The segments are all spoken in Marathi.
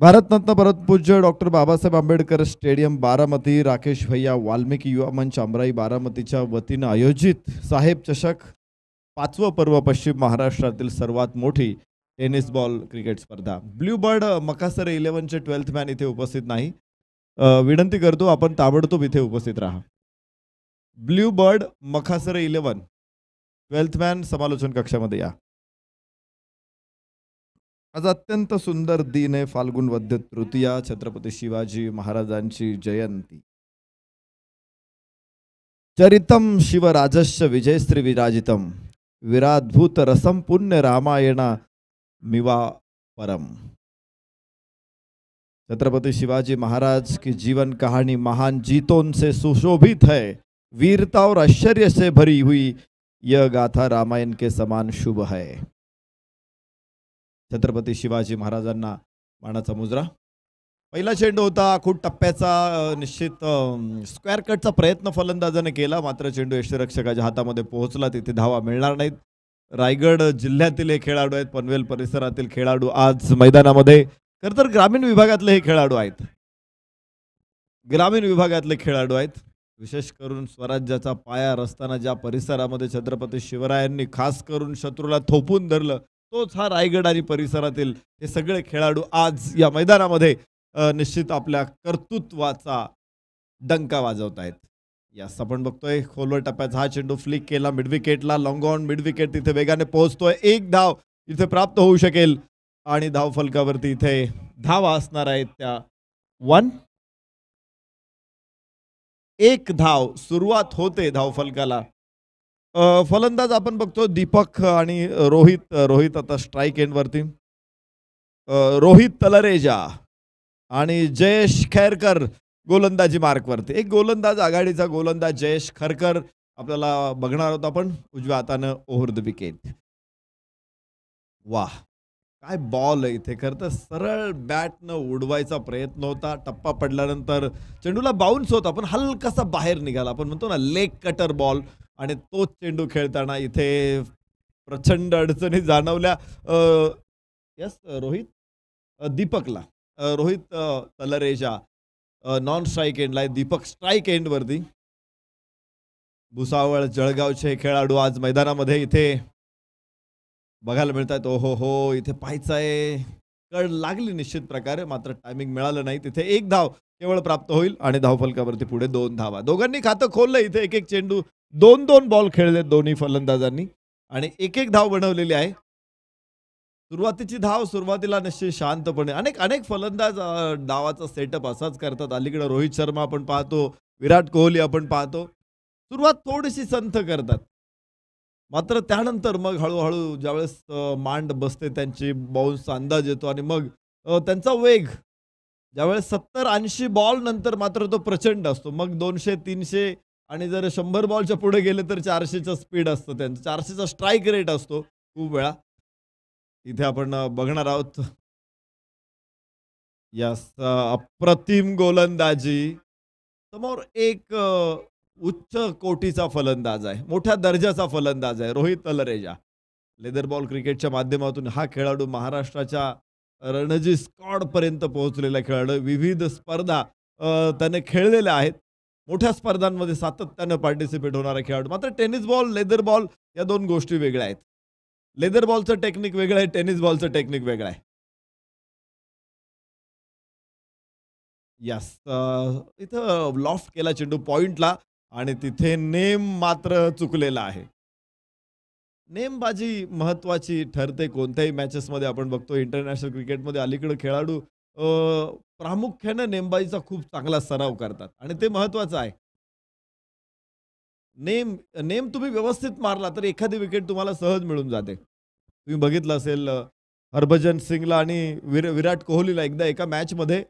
भारतरत्न भरतपूज्य डॉक्टर बाबासाहेब आंबेडकर स्टेडियम बारामती राकेश भैया वाल्मिकी युवा मंच अमराई बारामतीच्या वतीनं आयोजित साहेब चषक पाचवं पर्व पश्चिम महाराष्ट्रातील सर्वात मोठी टेनिस बॉल क्रिकेट स्पर्धा ब्ल्यू बर्ड मकासर इलेव्हनचे ट्वेल्थ मॅन इथे उपस्थित नाही विनंती करतो आपण ताबडतोब इथे उपस्थित राहा blue bird Makhasar eleven twelfth man समालोचन कक्षामध्ये या आज अत्यंत सुंदर दिन आहे फाल्गुन वद्य तृतीया छत्रपती शिवाजी महाराजांची जयंती चरितम शिवराजस्य विजयश्री विराजितम विराद्भूत रसम पुण्य रामायण मिवा परम छत्रपती शिवाजी महाराज की जीवन कहानी महान जीतों से सुशोभित है वीरता और आश्चर्य से भरी हुई यह गाथा रामायण के समान शुभ है छत्रपती शिवाजी महाराजांना मानाचा मुजरा पहिला चेंडू होता खूप टप्प्याचा निश्चित स्क्वेअर कटचा प्रयत्न फलंदाजाने केला मात्र चेंडू यष्टीरक्षकाच्या हातामध्ये पोहोचला तिथे धावा मिळणार नाहीत रायगड जिल्ह्यातील हे खेळाडू आहेत पनवेल परिसरातील खेळाडू आज मैदानामध्ये खरं तर ग्रामीण विभागातले हे खेळाडू आहेत ग्रामीण विभागातले खेळाडू आहेत विशेष करून स्वराज्याचा पाया रस्ताना ज्या परिसरामध्ये छत्रपती शिवरायांनी खास करून शत्रूला थोपून धरलं तोच हा रायगड आणि परिसरातील हे सगळे खेळाडू आज या मैदानामध्ये निश्चित आपल्या कर्तृत्वाचा डंका वाजवत आहेत यास आपण बघतोय खोलवर टप्प्याचा हा चेंडू फ्लिक केला मिडविकेटला लॉंग ऑन मिडविकेट तिथे वेगाने पोहोचतोय एक धाव इथे प्राप्त होऊ शकेल आणि धाव फलकावरती इथे धावा असणार आहेत त्या वन एक धाव सुरुवात होते धाव फलकाला फलंदाज आपण बघतो दीपक आणि रोहित रोहित आता स्ट्राईक वरती रोहित तलरेजा आणि जयेश खैरकर गोलंदाजी मार्कवरती एक गोलंदाज आघाडीचा गोलंदाज जयेश खरकर आपल्याला बघणार होता आपण उजव्या हातानं ओव्हर द विकेट वा काय बॉल आहे इथे खर तर सरळ न उडवायचा प्रयत्न होता टप्पा पडल्यानंतर चेंडूला बाउन्स होता पण हलकासा बाहेर निघाला आपण म्हणतो ना लेग कटर बॉल आणि तोच चेंडू खेळताना इथे प्रचंड अडचणी जाणवल्या यस रोहित दीपकला रोहित तलरेजा नॉन स्ट्राईक एंडला आहे दीपक स्ट्राईक एंडवरती भुसावळ जळगावचे खेळाडू आज मैदानामध्ये इथे बघायला मिळत आहेत ओ हो हो इथे पाहायचं आहे कळ लागली निश्चित प्रकारे मात्र टायमिंग मिळालं नाही तिथे एक धाव केवळ प्राप्त होईल आणि धावफलकावरती पुढे दोन धावा दोघांनी खातं खोललं इथे एक एक चेंडू दोन दोन बॉल खेळले दोन्ही फलंदाजांनी आणि एक एक धाव बनवलेली आहे सुरुवातीची धाव सुरुवातीला निश्चित शांतपणे अनेक अनेक फलंदाज डावाचा सेटअप असाच करतात अलीकडे रोहित शर्मा आपण पाहतो विराट कोहली आपण पाहतो सुरुवात थोडीशी संथ करतात मात्र त्यानंतर मग हळूहळू ज्यावेळेस मांड बसते त्यांची बाउन्सचा अंदाज येतो आणि मग त्यांचा वेग ज्यावेळेस सत्तर ऐंशी बॉल नंतर मात्र तो प्रचंड असतो मग दोनशे तीनशे आणि जर शंभर बॉलच्या पुढे गेले तर चारशेचं स्पीड असतं त्यांचा चारशेचा स्ट्राईक रेट असतो खूप वेळा इथे आपण बघणार आहोत या अप्रतिम गोलंदाजी समोर एक उच्च कोटीचा फलंदाज आहे मोठ्या दर्जाचा फलंदाज आहे रोहित तलरेजा लेदर बॉल क्रिकेटच्या माध्यमातून हा खेळाडू महाराष्ट्राच्या रणजी स्कॉडपर्यंत पोहोचलेला खेळाडू विविध स्पर्धा त्याने खेळलेल्या आहेत मोठ्या स्पर्धांमध्ये सातत्यानं पार्टिसिपेट होणारा खेळाडू मात्र टेनिस बॉल लेदर बॉल या दोन गोष्टी वेगळ्या आहेत लेदर बॉलचं टेक्निक वेगळं आहे टेनिस बॉलचं टेक्निक वेगळं आहे यस इथं लॉफ्ट केला चेंडू पॉइंटला आणि तिथे नेम मात्र चुकलेला आहे नेमबाजी महत्वाची ठरते कोणत्याही मॅचेसमध्ये आपण बघतो इंटरनॅशनल क्रिकेटमध्ये अलीकडे खेळाडू प्रामुख्यानं नेमबाजीचा खूप चांगला सराव करतात आणि ते महत्त्वाचं आहे नेम नेम तुम्ही व्यवस्थित मारला तर एखादी विकेट तुम्हाला सहज मिळून जाते तुम्ही बघितलं असेल हरभजन सिंगला आणि विर विराट कोहलीला एकदा एका मॅचमध्ये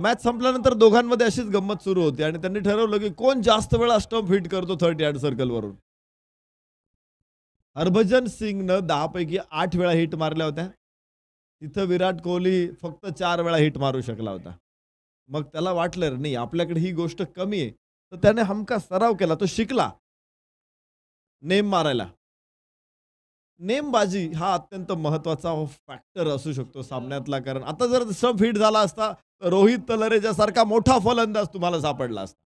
मॅच संपल्यानंतर दोघांमध्ये अशीच गंमत सुरू होती आणि त्यांनी ठरवलं की कोण जास्त वेळा अष्टम फिट करतो थर्ड यार्ड सर्कलवरून हरभजन सिंगनं दहापैकी आठ वेळा हिट मारल्या होत्या तिथं विराट कोहली फक्त चार वेळा हिट मारू शकला होता मग त्याला वाटलं नाही आपल्याकडे ही गोष्ट कमी आहे तर त्याने हमका सराव केला तो शिकला नेम मारायला नेमबाजी हा अत्यंत महत्वाचा फॅक्टर असू शकतो सामन्यातला कारण आता जर सब हिट झाला असता रोहित तलरेच्या सारखा मोठा फलंदाज तुम्हाला सापडला असता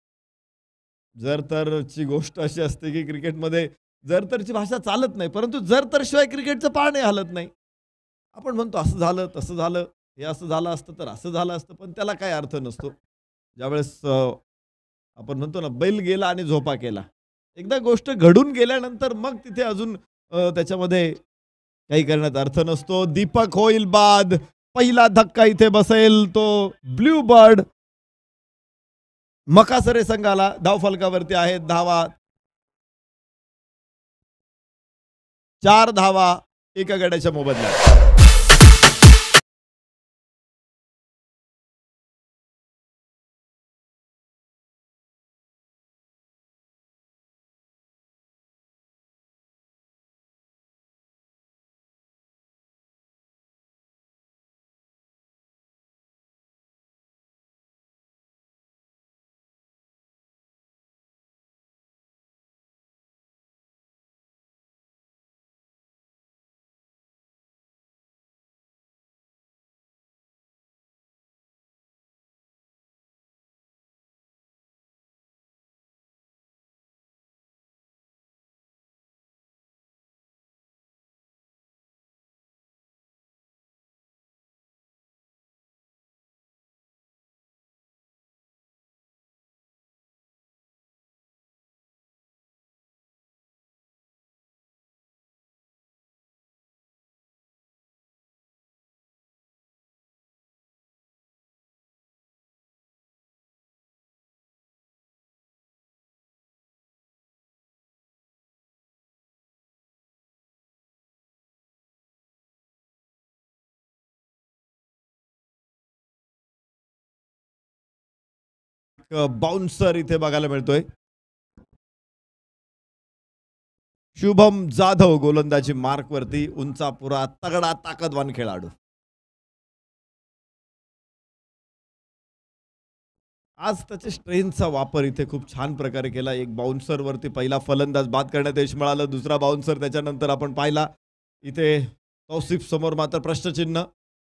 जर ची गोष्ट अशी असते की क्रिकेटमध्ये जर तरची भाषा चालत नाही परंतु जर तर शिवाय क्रिकेटचं पाहणे नाही हलत नाही आपण म्हणतो असं झालं तसं झालं हे असं झालं असतं तर असं झालं असतं पण त्याला काय अर्थ नसतो ज्यावेळेस आपण म्हणतो ना बैल गेला आणि झोपा केला एकदा गोष्ट घडून गेल्यानंतर मग तिथे अजून त्याच्यामध्ये काही करण्यात अर्थ नसतो दीपक होईल बाद पहिला धक्का इथे बसेल तो ब्ल्यू बर्ड मकासरे संघाला धावफलकावरती आहेत धावात चार धावा एका गड्याच्या मोबदल्यात बाउन्सर इथे बघायला मिळतोय शुभम जाधव गोलंदाजी मार्कवरती पुरा तगडा ताकदवान खेळाडू आज त्याच्या स्ट्रेंथचा वापर इथे खूप छान प्रकारे केला एक वरती पहिला फलंदाज बाद करण्यात यश मिळालं दुसरा बाउन्सर त्याच्यानंतर आपण पाहिला इथे तौसिफ समोर मात्र प्रश्नचिन्ह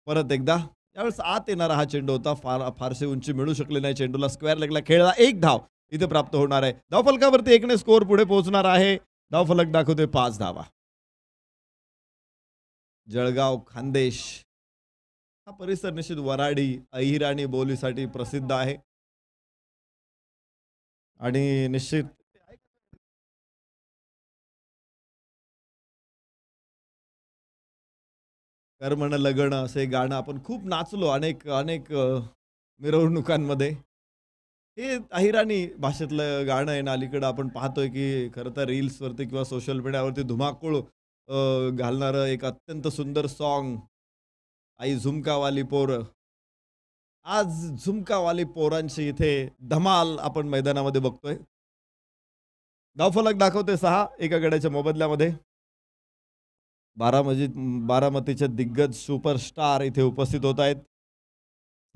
परत एकदा त्यावेळेस आत येणारा हा चेंडू होता फार फारसे उंची मिळू शकले नाही चेंडूला स्क्वेअर लेगला खेळला एक धाव इथे प्राप्त होणार आहे धावफलकावरती एकने स्कोर पुढे पोहोचणार आहे धावफलक दाखवते पाच धावा जळगाव खानदेश हा परिसर निश्चित वराडी अहिराणी बोलीसाठी प्रसिद्ध आहे आणि निश्चित कर्मण लगण असे गाणं आपण खूप नाचलो अनेक अनेक मिरवणुकांमध्ये हे अहिराणी भाषेतलं गाणं आहे ना अलीकडं आपण पाहतोय की खरं तर रील्सवरती किंवा सोशल मीडियावरती धुमाकूळ घालणारं एक अत्यंत सुंदर सॉन्ग आई झुमकावाली पोर आज झुमकावाली पोरांची इथे धमाल आपण मैदानामध्ये बघतोय धावफलक दाखवते सहा एका गड्याच्या मोबदल्यामध्ये बारामती बारामतीचे दिग्गज सुपरस्टार इथे उपस्थित होत आहेत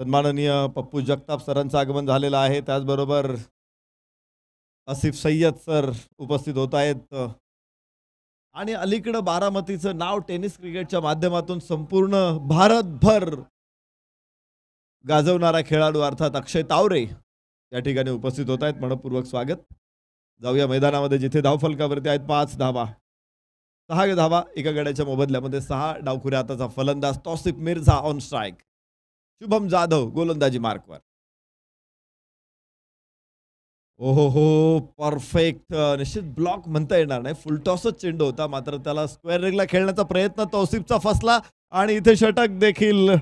सन्माननीय पप्पू जगताप सरांचं आगमन झालेलं आहे त्याचबरोबर आसिफ सय्यद सर उपस्थित होत आहेत आणि अलीकडं बारामतीचं नाव टेनिस क्रिकेटच्या माध्यमातून संपूर्ण भारतभर गाजवणारा खेळाडू अर्थात अक्षय तावरे या ठिकाणी उपस्थित होत आहेत मनपूर्वक स्वागत जाऊया मैदानामध्ये जिथे धावफलकावरती आहेत पाच धावा सहा धावा एका गड्याच्या मोबदल्यामध्ये सहा डावखुरे आताचा फलंदाज तौसिफ मिर्झा ऑन स्ट्राईक शुभम जाधव गोलंदाजी मार्कवर ओहो हो परफेक्ट निश्चित ब्लॉक म्हणता येणार नाही टॉसच चेंडू होता मात्र त्याला स्क्वेअर रेगला खेळण्याचा प्रयत्न तौसिफचा फसला आणि इथे षटक देखील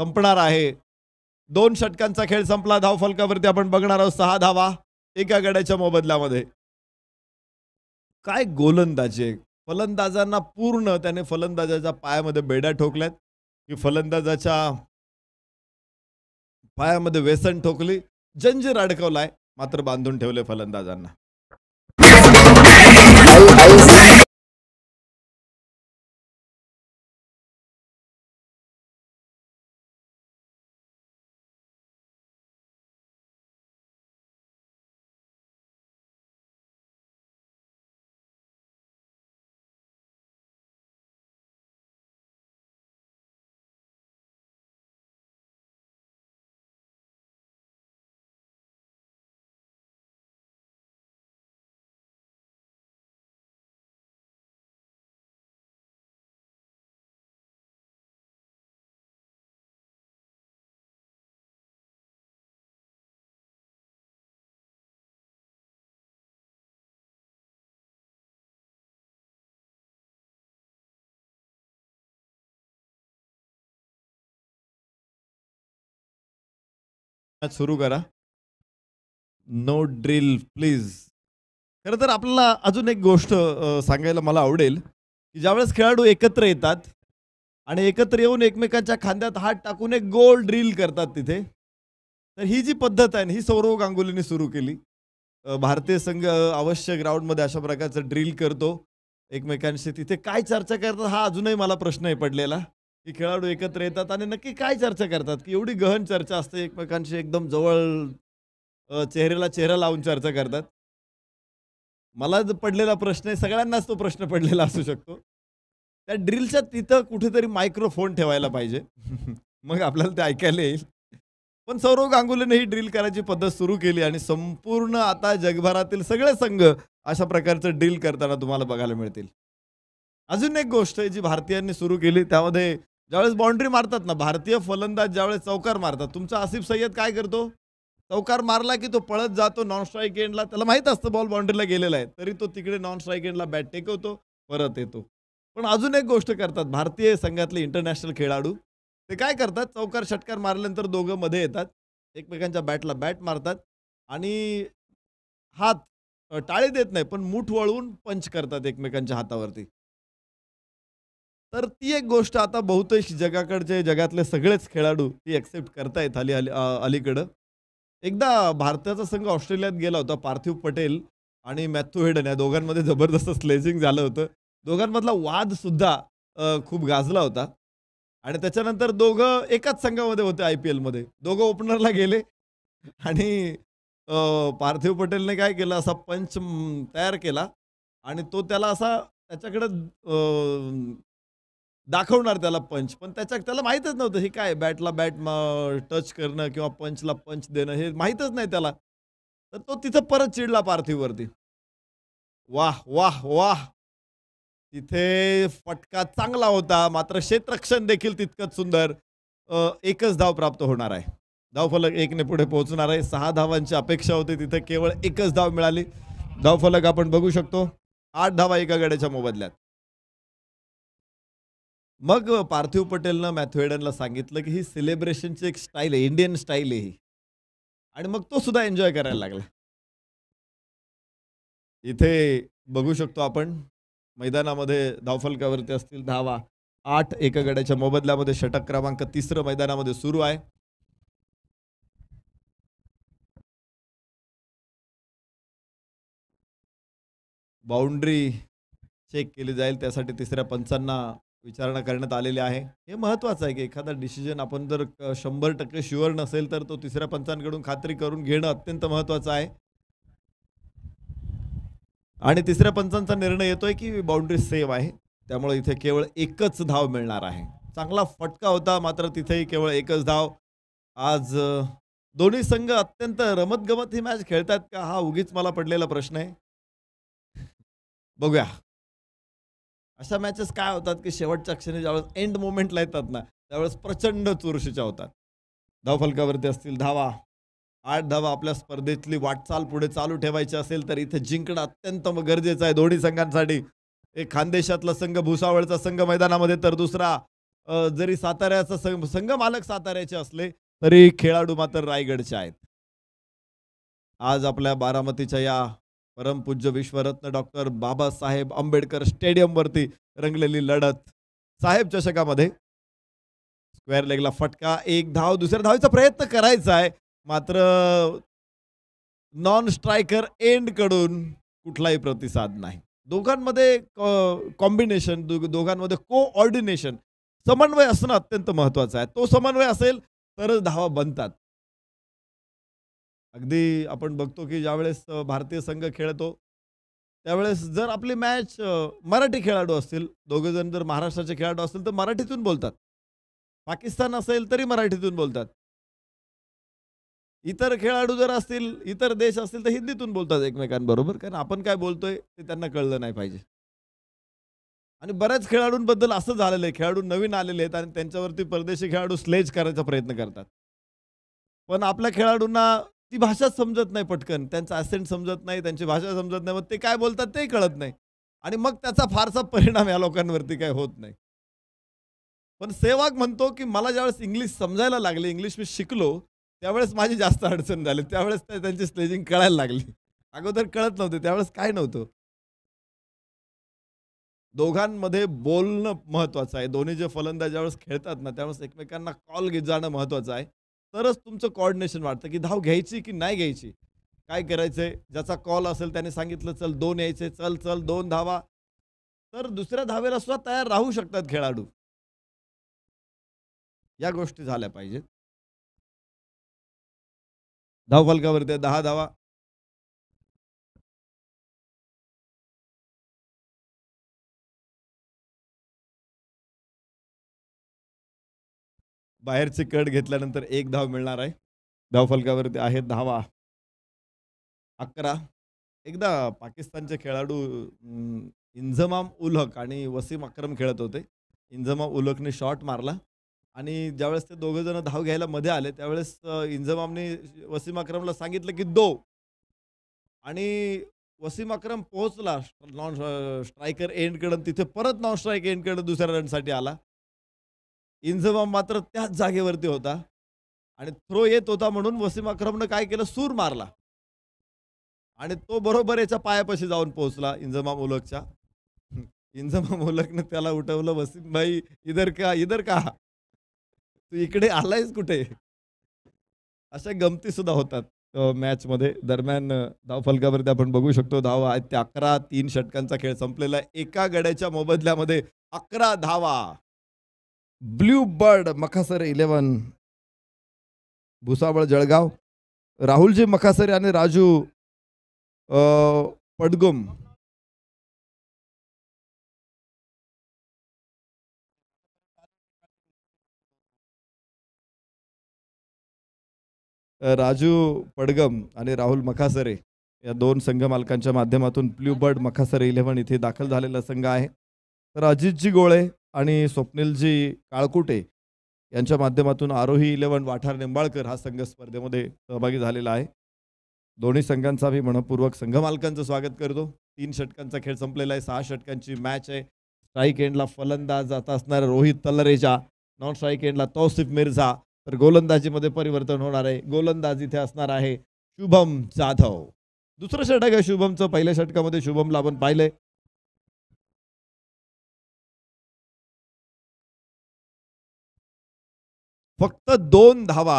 संपणार आहे दोन षटकांचा खेळ संपला धाव फलकावरती आपण बघणार आहोत सहा धावा एका गड्याच्या मोबदल्यामध्ये काय गोलंदाजी फलंदाजांना पूर्ण त्याने फलंदाजाच्या पायामध्ये बेड्या ठोकल्यात की फलंदाजाच्या पायामध्ये व्यसन ठोकली जंजीर अडकवलाय मात्र बांधून ठेवले फलंदाजांना सुरू करा नो ड्रिल प्लीज खरं तर आपल्याला अजून एक गोष्ट सांगायला मला आवडेल की ज्यावेळेस खेळाडू एकत्र येतात आणि एकत्र येऊन एकमेकांच्या खांद्यात हात टाकून एक गोल ड्रिल करतात तिथे तर ही जी पद्धत आहे ही सौरव गांगुलीने सुरू केली भारतीय संघ अवश्य ग्राउंडमध्ये अशा प्रकारचं ड्रिल करतो एकमेकांशी तिथे काय चर्चा करतात हा अजूनही मला प्रश्न आहे पडलेला की खेळाडू एकत्र येतात आणि नक्की काय चर्चा करतात की एवढी गहन चर्चा असते एकमेकांशी एकदम जवळ चेहऱ्याला चेहरा लावून चर्चा करतात मला पडलेला प्रश्न आहे सगळ्यांनाच तो प्रश्न पडलेला असू शकतो त्या ड्रिलच्या तिथं कुठेतरी मायक्रोफोन ठेवायला पाहिजे मग आपल्याला ते ऐकायला येईल पण सौरव गांगुलीने ही ड्रिल करायची पद्धत सुरू केली आणि संपूर्ण आता जगभरातील सगळे संघ अशा प्रकारचं ड्रिल करताना तुम्हाला बघायला मिळतील अजून एक गोष्ट आहे जी भारतीयांनी सुरू केली त्यामध्ये ज्यावेळेस बाउंड्री मारतात ना भारतीय फलंदाज ज्यावेळेस चौकार मारतात तुमचा आसिफ सय्यद काय करतो चौकार मारला की तो पळत जातो नॉन स्ट्राईक एंडला त्याला माहीत असतं बॉल बाउंड्रीला गेलेला आहे तरी तो तिकडे नॉन स्ट्राईक एंडला बॅट टेकवतो परत येतो पण अजून एक गोष्ट करतात भारतीय संघातले इंटरनॅशनल खेळाडू ते काय करतात चौकार षटकार मारल्यानंतर दोघं मध्ये येतात एकमेकांच्या बॅटला बॅट मारतात आणि हात टाळी देत नाही पण मूठ वळवून पंच करतात एकमेकांच्या हातावरती तर ती एक गोष्ट आता बहुतेक जगाकडचे जगातले सगळेच खेळाडू ती ॲक्सेप्ट करतायत अली अली अलीकडं एकदा भारताचा संघ ऑस्ट्रेलियात गेला होता पार्थिव पटेल आणि मॅथ्यू हेडन या दोघांमध्ये जबरदस्त स्लेजिंग झालं होतं दोघांमधला वादसुद्धा खूप गाजला होता आणि त्याच्यानंतर दोघं एकाच संघामध्ये होते आय पी एलमध्ये दोघं ओपनरला गेले आणि पार्थिव पटेलने काय केलं असा पंच तयार केला आणि तो त्याला असा त्याच्याकडं दाखवणार त्याला पंच पण त्याच्या त्याला माहीतच नव्हतं हे काय बॅटला बॅट टच करणं किंवा पंचला पंच देणं हे माहीतच नाही त्याला तर तो तिथं परत चिडला पार्थिववरती वाह वाह वाह तिथे फटका चांगला होता मात्र क्षेत्रक्षण देखील तितकंच सुंदर एकच धाव प्राप्त होणार आहे धावफलक एकने पुढे पोहोचणार आहे सहा धावांची अपेक्षा होती तिथे केवळ एकच धाव मिळाली धावफलक आपण बघू शकतो आठ धावा एका गड्याच्या मोबदल्यात मग पार्थिव पटेलनं मॅथ्युएडनला सांगितलं की ही सेलिब्रेशनची एक स्टाईल आहे इंडियन स्टाईल आहे ही आणि मग तो सुद्धा एन्जॉय करायला लागला इथे बघू शकतो आपण मैदानामध्ये धावफलकावरती असतील धावा आठ एका गड्याच्या मोबदल्यामध्ये षटक क्रमांक तिसरं मैदानामध्ये सुरू आहे बाउंड्री चेक केली जाईल त्यासाठी तिसऱ्या पंचांना विचारणा करण्यात आलेली आहे हे महत्वाचं आहे की एखादा डिसिजन आपण जर शंभर टक्के शुअर नसेल तर तो तिसऱ्या पंचांकडून खात्री करून घेणं अत्यंत महत्वाचं आहे आणि तिसऱ्या पंचांचा निर्णय येतोय की बाउंड्री सेव्ह आहे त्यामुळे इथे केवळ एकच धाव मिळणार आहे चांगला फटका होता मात्र तिथेही केवळ एकच धाव आज दोन्ही संघ अत्यंत रमतगमत ही मॅच खेळतात का हा उगीच मला पडलेला प्रश्न आहे बघूया अशा मॅचेस काय होतात की शेवटच्या क्षणी ज्यावेळेस एंड मोमेंटला येतात ना त्यावेळेस प्रचंड चुरशीच्या होतात धावफलकावरती असतील धावा आठ धावा आपल्या स्पर्धेतली वाटचाल पुढे चालू ठेवायची असेल तर इथे जिंकणं अत्यंत गरजेचं आहे दोन्ही संघांसाठी एक खानदेशातला संघ भुसावळचा संघ मैदानामध्ये तर दुसरा जरी साताऱ्याचा संघ संघ मालक साताऱ्याचे असले तरी खेळाडू मात्र रायगडचे आहेत आज आपल्या बारामतीच्या या परमपूज्य विश्वरत्न डॉक्टर बाबासाहेब आंबेडकर स्टेडियमवरती रंगलेली लढत साहेब चषकामध्ये स्क्वेअर लेगला फटका एक धाव दुसऱ्या धावेचा प्रयत्न करायचा आहे मात्र नॉन स्ट्रायकर कडून कुठलाही प्रतिसाद नाही दोघांमध्ये कॉम्बिनेशन दोघांमध्ये कोऑर्डिनेशन समन्वय असणं अत्यंत महत्त्वाचं आहे तो समन्वय असेल तरच धावा बनतात अगदी आपण बघतो की ज्यावेळेस भारतीय संघ खेळतो त्यावेळेस जर आपली मॅच मराठी खेळाडू असतील जण जर महाराष्ट्राचे खेळाडू असतील तर मराठीतून बोलतात पाकिस्तान असेल तरी मराठीतून बोलतात इतर खेळाडू जर असतील इतर देश असतील तर हिंदीतून बोलतात एकमेकांबरोबर कारण आपण काय बोलतोय ते त्यांना कळलं नाही पाहिजे आणि बऱ्याच खेळाडूंबद्दल असं झालेलं आहे खेळाडू नवीन आलेले आहेत आणि त्यांच्यावरती परदेशी खेळाडू स्लेज करायचा प्रयत्न करतात पण आपल्या खेळाडूंना ती भाषाच समजत नाही पटकन त्यांचा ॲसेंट समजत नाही त्यांची भाषा समजत नाही मग ते काय बोलतात ते कळत नाही आणि मग त्याचा फारसा परिणाम या लोकांवरती काय होत नाही पण सेवाक म्हणतो की मला ज्यावेळेस इंग्लिश समजायला लागले इंग्लिश मी शिकलो त्यावेळेस माझी जास्त अडचण झाली त्यावेळेस त्यांची स्टेजिंग कळायला लागली अगोदर कळत नव्हते त्यावेळेस काय नव्हतं दोघांमध्ये बोलणं महत्वाचं आहे दोन्ही जे फलंदाज ज्यावेळेस खेळतात ना त्यावेळेस एकमेकांना कॉल घेत जाणं महत्वाचं आहे तरच तुमचं कॉर्डिनेशन वाढतं की धाव घ्यायची की नाही घ्यायची काय करायचंय ज्याचा कॉल असेल त्याने सांगितलं चल दोन यायचे चल चल दोन धावा तर दुसऱ्या धावेला सुद्धा तयार राहू शकतात खेळाडू या गोष्टी झाल्या पाहिजेत फलकावरती दहा धावा बाहेरचे कट घेतल्यानंतर एक धाव मिळणार आहे धाव धावफलकावरती आहे धावा अकरा एकदा पाकिस्तानचे खेळाडू इंजमाम उलहक आणि वसीम अक्रम खेळत होते इंजमाम उलहकने शॉट मारला आणि ज्यावेळेस ते दोघे जण धाव घ्यायला मध्ये आले त्यावेळेस इंजमामने वसीम अक्रमला सांगितलं की दो आणि वसीम अक्रम पोहोचला नॉन स्ट्रायकर एंडकडून तिथे परत नॉन स्ट्राईक एंडकडून दुसऱ्या रनसाठी आला इंजमाम मात्र त्याच जागेवरती होता आणि थ्रो येत होता म्हणून वसीम अक्रमनं काय केलं सूर मारला आणि तो बरोबर याच्या पायापाशी जाऊन पोहोचला इंजमा मोलकच्या इंजमाम मोलकनं त्याला उठवलं वसीम भाई इधर का इधर का तू इकडे आलायस कुठे अशा गमती सुद्धा होतात मॅच मध्ये दरम्यान फलकावरती आपण बघू शकतो धावा आहेत ते अकरा तीन षटकांचा खेळ संपलेला एका गड्याच्या मोबदल्यामध्ये अकरा धावा blue bird Makhasare eleven Bhusawal Jalgaon Rahulji Makhasare आणि राजू पडगुम राजू पडगम आणि राहुल मखासरे या दोन संघ मालकांच्या माध्यमातून ब्ल्यू बर्ड मखासरे इलेव्हन इथे दाखल झालेला संघ आहे तर अजितजी गोळे आणि स्वप्नीलजी काळकुटे यांच्या माध्यमातून आरोही इलेव्हन वाठार निंबाळकर हा संघ स्पर्धेमध्ये सहभागी झालेला आहे दोन्ही संघांचा मी मनपूर्वक संघमालकांचं स्वागत करतो तीन षटकांचा खेळ संपलेला आहे सहा षटकांची मॅच आहे स्ट्राईक एंडला फलंदाज आता असणारा रोहित तलरेजा नॉन स्ट्राईक एंडला तौसिफ मिर्झा तर गोलंदाजीमध्ये परिवर्तन होणार आहे गोलंदाज इथे असणार आहे शुभम जाधव दुसरं षटक आहे शुभमचं पहिल्या षटकामध्ये शुभमला आपण आहे फक्त दोन धावा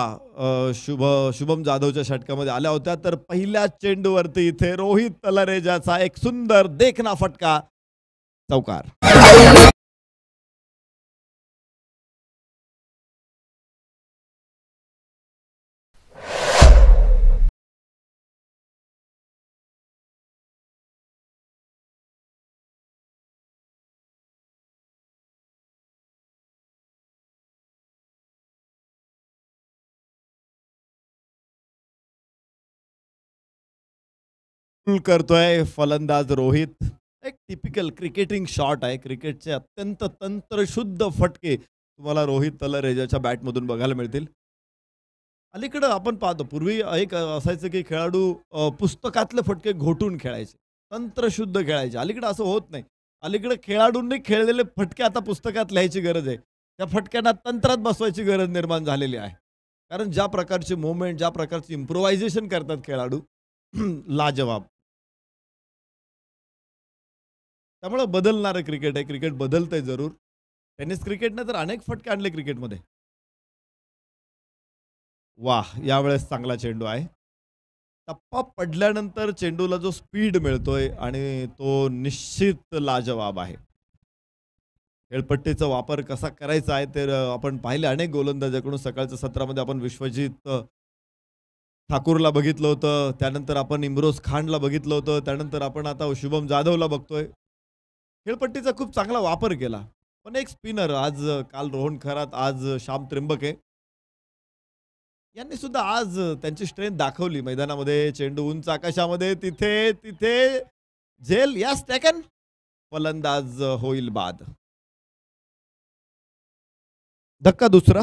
शुभ शुभम जाधवच्या षटकामध्ये आल्या होत्या तर पहिल्या चेंडूवरती इथे रोहित तलरेजाचा एक सुंदर देखना फटका चौकार करतोय फलंदाज रोहित एक टिपिकल क्रिकेटिंग शॉट आहे क्रिकेटचे अत्यंत तंत्रशुद्ध फटके तुम्हाला रोहित तलरेजाच्या बॅटमधून बघायला मिळतील अलीकडं आपण पाहतो पूर्वी एक असायचं की खेळाडू पुस्तकातले फटके घोटून खेळायचे तंत्रशुद्ध खेळायचे अलीकडं असं होत नाही अलीकडे खेळाडूंनी खेळलेले फटके आता पुस्तकात लिहायची गरज आहे त्या फटक्यांना तंत्रात बसवायची गरज निर्माण झालेली आहे कारण ज्या प्रकारचे मुवमेंट ज्या प्रकारचे इम्प्रोव्हायझेशन करतात खेळाडू लाजवाब त्यामुळे बदलणारं क्रिकेट आहे क्रिकेट बदलतंय जरूर टेनिस क्रिकेटने तर अनेक फटके आणले क्रिकेटमध्ये वाह यावेळेस चांगला चेंडू आहे टप्पा पडल्यानंतर चेंडूला जो स्पीड मिळतोय आणि तो निश्चित लाजवाब आहे खेळपट्टीचा वापर कसा करायचा आहे तर आपण पाहिले अनेक गोलंदाजाकडून सकाळच्या सत्रामध्ये आपण विश्वजित ठाकूरला बघितलं होतं त्यानंतर आपण इमरोज खानला बघितलं होतं त्यानंतर आपण आता शुभम जाधवला बघतोय खेळपट्टीचा खूप चांगला वापर केला पण एक स्पिनर आज काल रोहन खरात आज श्याम त्र्यंबके यांनी सुद्धा आज त्यांची स्ट्रेंथ दाखवली मैदानामध्ये चेंडू उंच आकाशामध्ये तिथे तिथे झेल या स्टॅकन फलंदाज होईल बाद धक्का दुसरा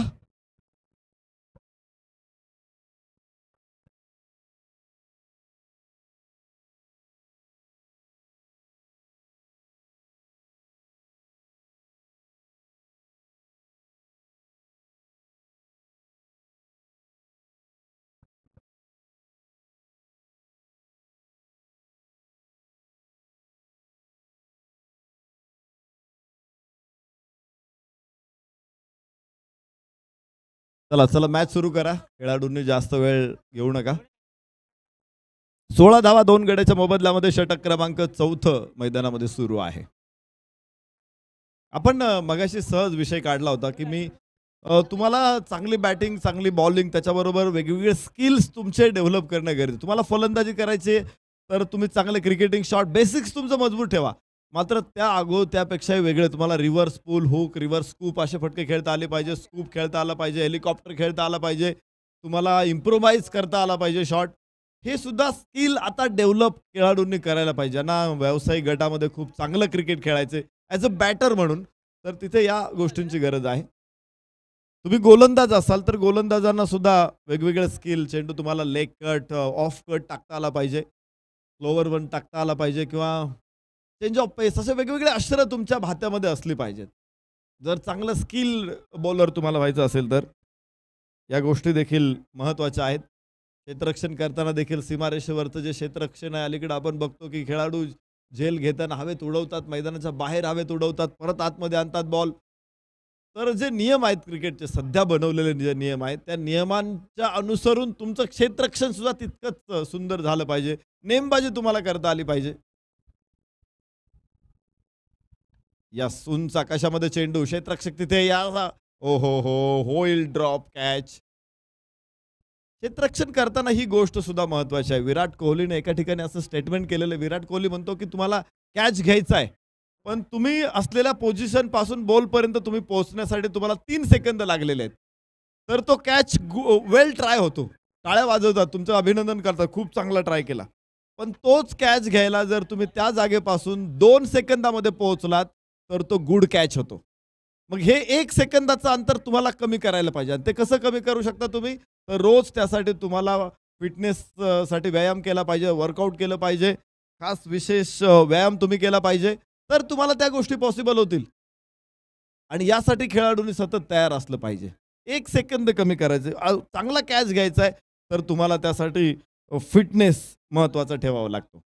चला चला मॅच सुरू करा खेळाडूंनी जास्त वेळ घेऊ नका सोळा धावा दोन गड्याच्या मोबदल्यामध्ये षटक क्रमांक चौथ मैदानामध्ये सुरू आहे आपण मगाशी सहज विषय काढला होता की मी तुम्हाला चांगली बॅटिंग चांगली बॉलिंग त्याच्याबरोबर वेगवेगळे स्किल्स तुमचे डेव्हलप करणं गरजेचं तुम्हाला फलंदाजी करायची तर तुम्ही चांगले क्रिकेटिंग शॉट बेसिक्स तुमचं मजबूत ठेवा मात्र त्या अगो त्यापेक्षाही वेगळे तुम्हाला reverse pull hook reverse scoop असे फटके खेळता आले पाहिजे स्कूप खेळता आला पाहिजे हेलिकॉप्टर खेळता आला पाहिजे तुम्हाला इम्प्रोवाईज करता आला पाहिजे शॉट हे सुद्धा स्किल आता डेव्हलप खेळाडूंनी करायला पाहिजे ज्यांना व्यावसायिक गटामध्ये खूप चांगलं क्रिकेट खेळायचे ॲज अ बॅटर म्हणून तर तिथे या गोष्टींची गरज आहे तुम्ही गोलंदाज असाल तर गोलंदाजांना सुद्धा वेगवेगळे स्किल चेंडू तुम्हाला लेग कट ऑफ कट टाकता आला पाहिजे फ्लोवर वन टाकता आला पाहिजे किंवा त्यांच्या ऑफ पेस असे वेगवेगळे अक्षरं तुमच्या भात्यामध्ये असली पाहिजेत जर चांगलं स्किल बॉलर तुम्हाला व्हायचं असेल तर या गोष्टी देखील महत्त्वाच्या आहेत क्षेत्ररक्षण करताना देखील सीमारेषेवरचं जे क्षेत्ररक्षण आहे अलीकडे आपण बघतो की खेळाडू झेल घेताना हवेत उडवतात मैदानाच्या बाहेर हवेत उडवतात परत आतमध्ये आणतात बॉल तर जे नियम आहेत क्रिकेटचे सध्या बनवलेले जे नियम आहेत त्या नियमांच्या अनुसरून तुमचं क्षेत्ररक्षण सुद्धा तितकंच सुंदर झालं पाहिजे नेमबाजी तुम्हाला करता आली पाहिजे या सुनच आकाशामध्ये चेंडू क्षेत्रक्षक तिथे या ओ हो हो होईल ड्रॉप कॅच क्षेत्रक्षण करताना ही गोष्ट सुद्धा महत्वाची आहे विराट कोहलीने एका ठिकाणी असं स्टेटमेंट केलेलं विराट कोहली म्हणतो की तुम्हाला कॅच घ्यायचा आहे पण तुम्ही असलेल्या पोझिशन पासून पर्यंत तुम्ही पोहोचण्यासाठी तुम्हाला तीन सेकंद लागलेले आहेत तर तो कॅच वेल ट्राय होतो टाळ्या वाजवतात तुमचं अभिनंदन करतात खूप चांगला ट्राय केला पण तोच कॅच घ्यायला जर तुम्ही त्या जागेपासून दोन सेकंदामध्ये पोहोचलात तर तो गुड कॅच होतो मग हे एक सेकंदाचं अंतर तुम्हाला कमी करायला पाहिजे आणि ते कसं कमी करू शकता तुम्ही तर रोज त्यासाठी तुम्हाला फिटनेससाठी व्यायाम केला पाहिजे वर्कआउट केलं पाहिजे खास विशेष व्यायाम तुम्ही केला पाहिजे तर तुम्हाला त्या गोष्टी पॉसिबल होतील आणि यासाठी खेळाडूंनी सतत तयार असलं पाहिजे एक सेकंद कमी करायचं चांगला कॅच घ्यायचा आहे तर तुम्हाला त्यासाठी फिटनेस महत्त्वाचा ठेवावा लागतो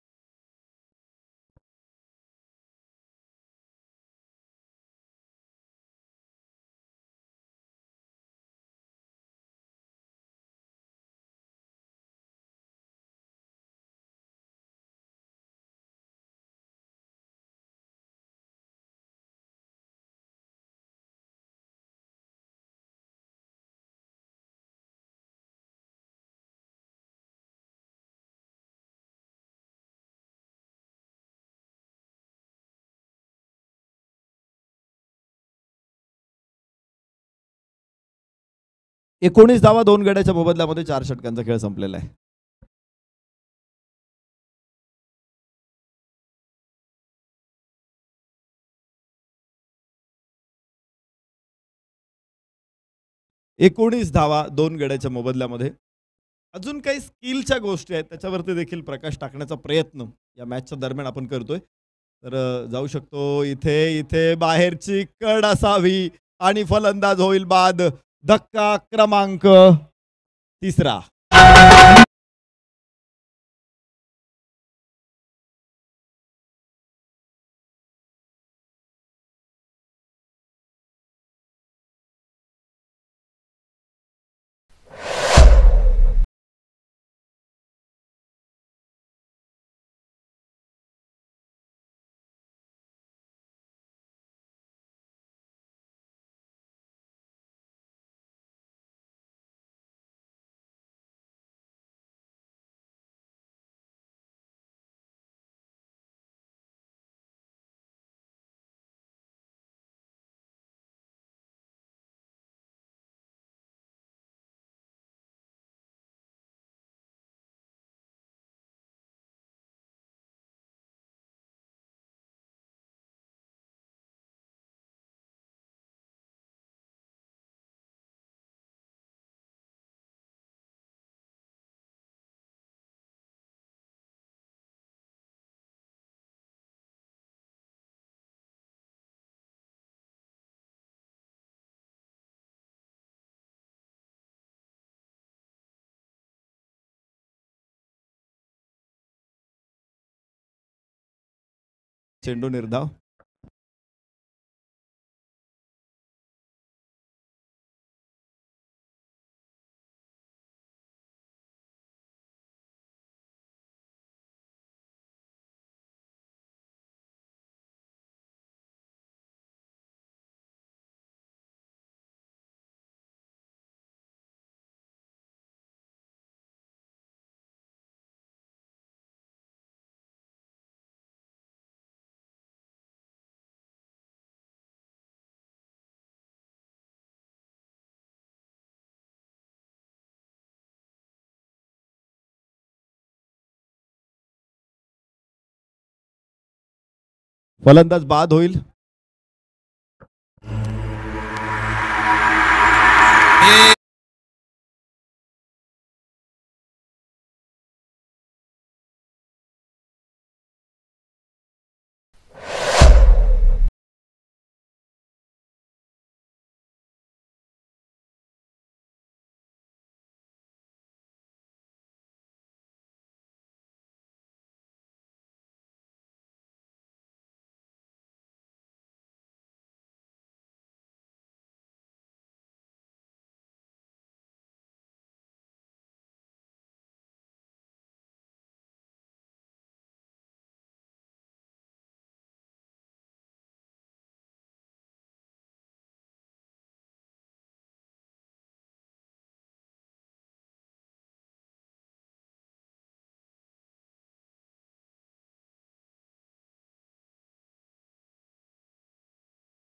एकोणीस धावा दोन गड्याच्या मोबदल्यामध्ये चार षटकांचा खेळ संपलेला आहे एकोणीस धावा दोन गड्याच्या मोबदल्यामध्ये अजून काही स्किलच्या गोष्टी आहेत त्याच्यावरती देखील प्रकाश टाकण्याचा प्रयत्न या मॅचच्या दरम्यान आपण करतोय तर जाऊ शकतो इथे इथे बाहेरची कड असावी आणि फलंदाज होईल बाद धक्का क्रमांक तिसरा चेंडू निर्धाव फलंदाज बाद होईल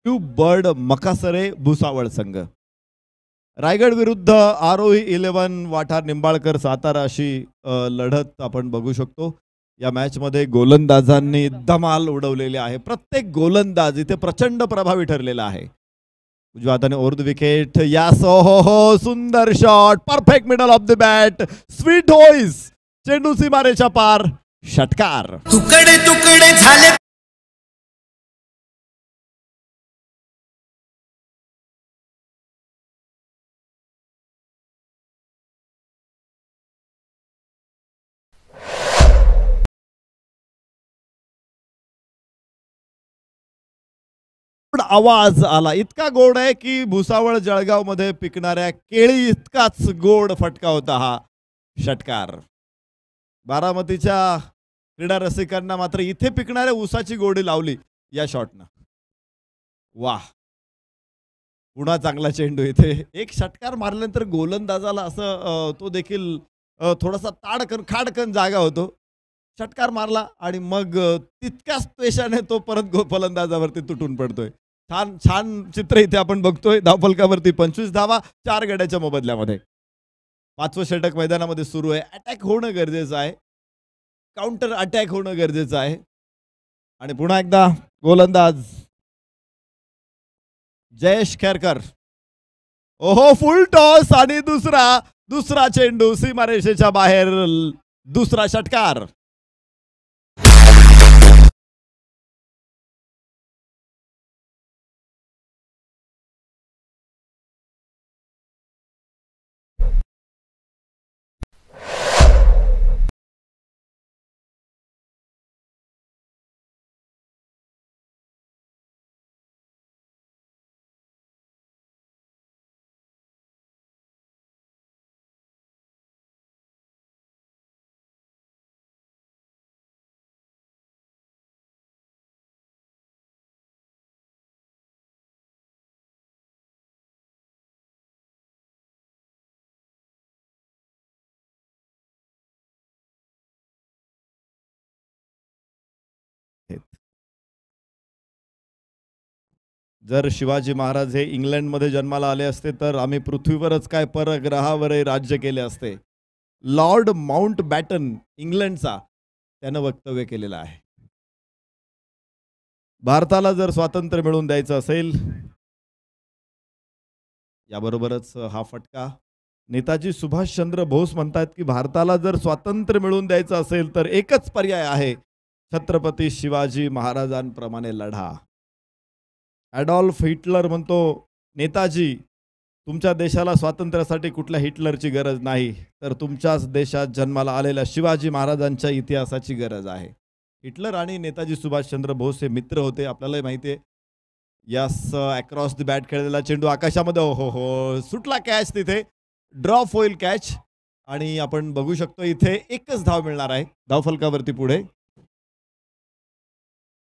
टू बर्ड मकासरे भुसावळ संघ रायगड विरुद्ध आरोही इलेव्हन वाठार निंबाळकर सातारा अशी लढत आपण बघू शकतो या मॅच मध्ये गोलंदाजांनी धमाल उडवलेली आहे प्रत्येक गोलंदाज इथे प्रचंड प्रभावी ठरलेला आहे उजव्या हाताने ओर्द विकेट या सो हो हो सुंदर shot perfect middle of the bat sweet होईस चेंडू मारेच्या पार षटकार तुकडे तुकडे झाले आवाज आला इतका गोड आहे की भुसावळ जळगावमध्ये पिकणाऱ्या केळी इतकाच गोड फटका होता हा षटकार बारामतीच्या क्रीडा रसिकांना मात्र इथे पिकणाऱ्या ऊसाची गोडी लावली या शॉटनं वाह पुन्हा चांगला चेंडू इथे एक षटकार मारल्यानंतर गोलंदाजाला असं तो देखील थोडासा ताडकन खाडकन जागा होतो षटकार मारला आणि मग तितक्याच पेशाने तो परत फलंदाजावरती तुटून पडतोय छान छान चित्र इथे आपण बघतोय धावफलकावरती पंचवीस धावा चार गड्याच्या मोबदल्यामध्ये पाचवं षटक मैदानामध्ये सुरू आहे अटॅक होणं गरजेचं आहे काउंटर अटॅक होणं गरजेचं आहे आणि पुन्हा एकदा गोलंदाज जयेश खेरकर ओहो फुल टॉस आणि दुसरा दुसरा चेंडू सीमारेषेच्या बाहेर दुसरा षटकार आहेत जर शिवाजी महाराज हे इंग्लंडमध्ये जन्माला आले असते तर आम्ही पृथ्वीवरच काय परग्रहावर राज्य केले असते लॉर्ड माउंट बॅटन इंग्लंडचा त्यानं वक्तव्य केलेलं आहे भारताला जर स्वातंत्र्य मिळवून द्यायचं असेल याबरोबरच हा फटका नेताजी सुभाषचंद्र बोस म्हणतात की भारताला जर स्वातंत्र्य मिळवून द्यायचं असेल तर एकच पर्याय आहे छत्रपती शिवाजी महाराजांप्रमाणे लढा ॲडॉल्फ हिटलर म्हणतो नेताजी तुमच्या देशाला स्वातंत्र्यासाठी कुठल्या हिटलरची गरज नाही तर तुमच्याच देशात जन्माला आलेल्या शिवाजी महाराजांच्या इतिहासाची गरज आहे हिटलर आणि नेताजी सुभाषचंद्र बोस हे मित्र होते आपल्यालाही माहिती आहे यास अक्रॉस द बॅट खेळलेला चेंडू आकाशामध्ये हो हो हो सुटला कॅच तिथे ड्रॉप होईल कॅच आणि आपण बघू शकतो इथे एकच धाव मिळणार आहे धावफलकावरती पुढे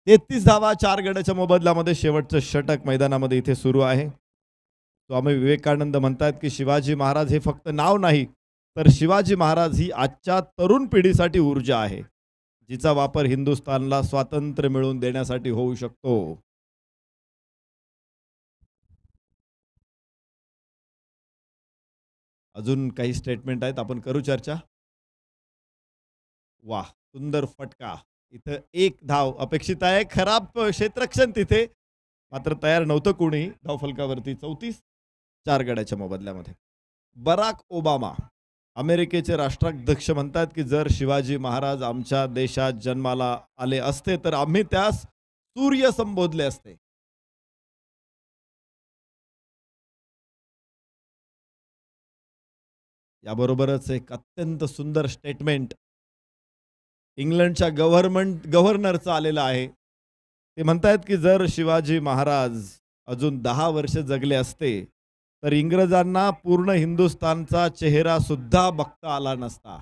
तेहतीस धावा चार गड्याच्या मोबदल्यामध्ये शेवटचं षटक मैदानामध्ये इथे सुरू आहे स्वामी विवेकानंद म्हणतात की शिवाजी महाराज हे फक्त नाव नाही तर शिवाजी महाराज ही आजच्या तरुण पिढीसाठी ऊर्जा आहे जिचा वापर हिंदुस्थानला स्वातंत्र्य मिळवून देण्यासाठी होऊ शकतो अजून काही स्टेटमेंट आहेत आपण करू चर्चा वा सुंदर फटका इथं एक धाव अपेक्षित आहे खराब क्षेत्रक्षण तिथे मात्र तयार नव्हतं कोणी धावफलकावरती चौतीस चार गड्याच्या मोबदल्यामध्ये बराक ओबामा अमेरिकेचे राष्ट्राध्यक्ष म्हणतात की जर शिवाजी महाराज आमच्या देशात जन्माला आले असते तर आम्ही त्यास सूर्य संबोधले असते याबरोबरच एक अत्यंत सुंदर स्टेटमेंट इंग्लंडच्या गव्हर्नमेंट गव्हर्नरचं आलेलं आहे ते म्हणतायत की जर शिवाजी महाराज अजून दहा वर्ष जगले असते तर इंग्रजांना पूर्ण हिंदुस्थानचा चेहरा सुद्धा बघता आला नसता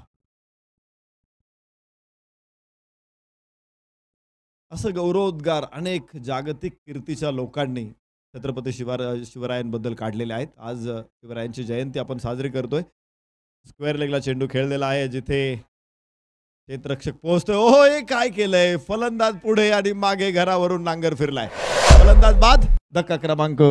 असं गौरवोद्गार अनेक जागतिक कीर्तीच्या लोकांनी छत्रपती शिवरा शिवरायांबद्दल काढलेले आहेत आज शिवरायांची जयंती आपण साजरी करतोय स्क्वेअर लेगला चेंडू खेळलेला आहे जिथे रक्षक पोहोचतोय ओ हे काय केलंय फलंदाज पुढे आणि मागे घरावरून नांगर फिरलाय फलंदाज बाद धक्का क्रमांक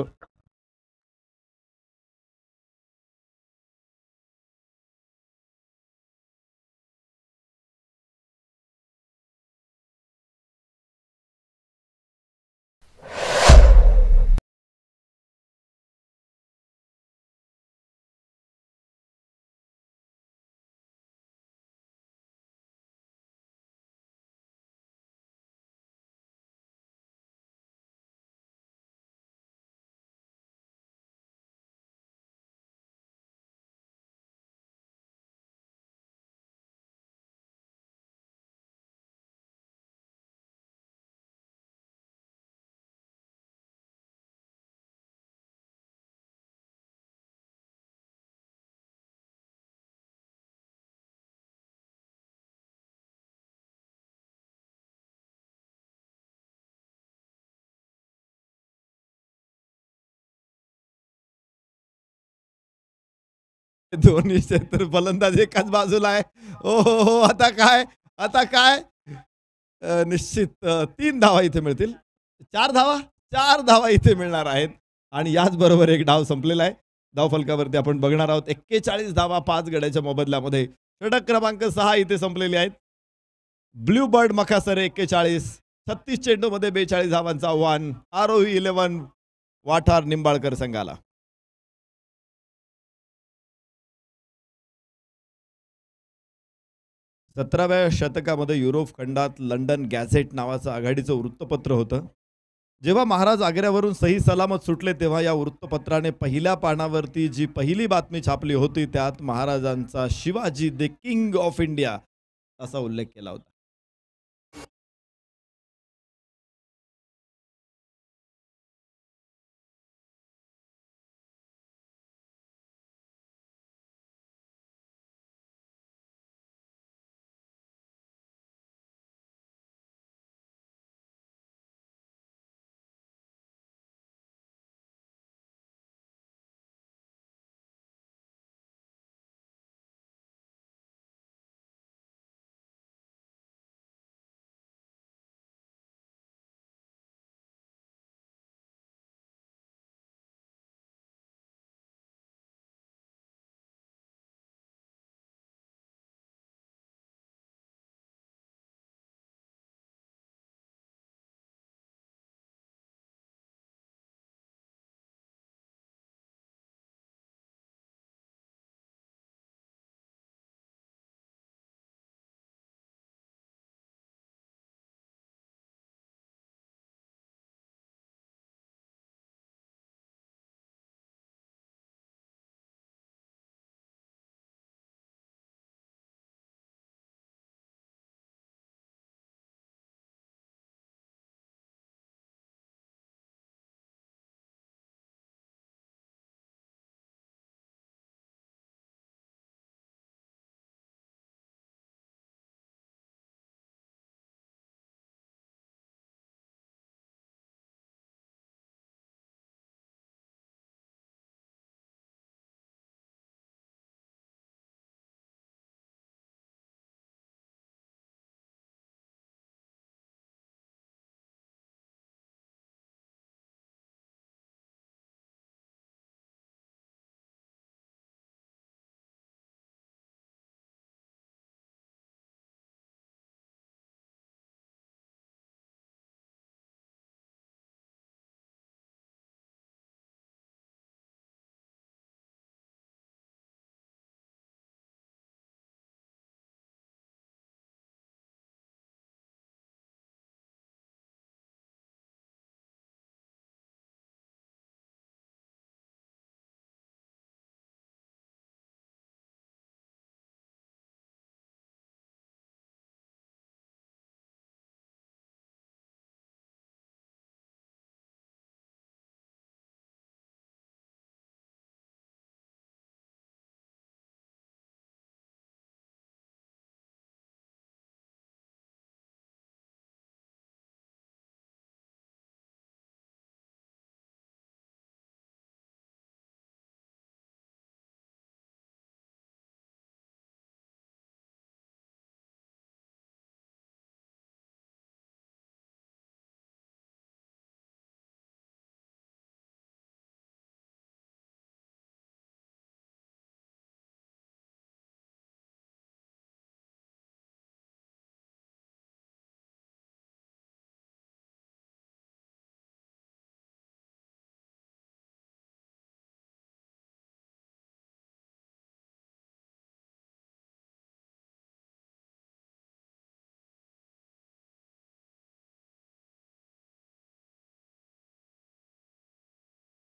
दोन्ही क्षेत्र फलंदाज एकाच बाजूला आहे ओ हो, हो हो आता काय आता काय निश्चित तीन धावा इथे मिळतील चार धावा चार धावा इथे मिळणार आहेत आणि याच बरोबर एक डाव संपलेला आहे धाव फलकावरती आपण बघणार आहोत एक्केचाळीस धावा पाच गड्याच्या मोबदल्यामध्ये षटक क्रमांक सहा इथे संपलेले आहेत ब्ल्यू बर्ड मखासरे एक्केचाळीस छत्तीस चेंडूमध्ये बेचाळीस धावांचा आव्हान आरोही इलेव्हन वाठार निंबाळकर संघाला सतराव्या शतकामध्ये युरोप खंडात लंडन गॅझेट नावाचं आघाडीचं वृत्तपत्र होतं जेव्हा महाराज आग्र्यावरून सही सलामत सुटले तेव्हा या वृत्तपत्राने पहिल्या पानावरती जी पहिली बातमी छापली होती त्यात महाराजांचा Shivaji the king of India असा उल्लेख केला होता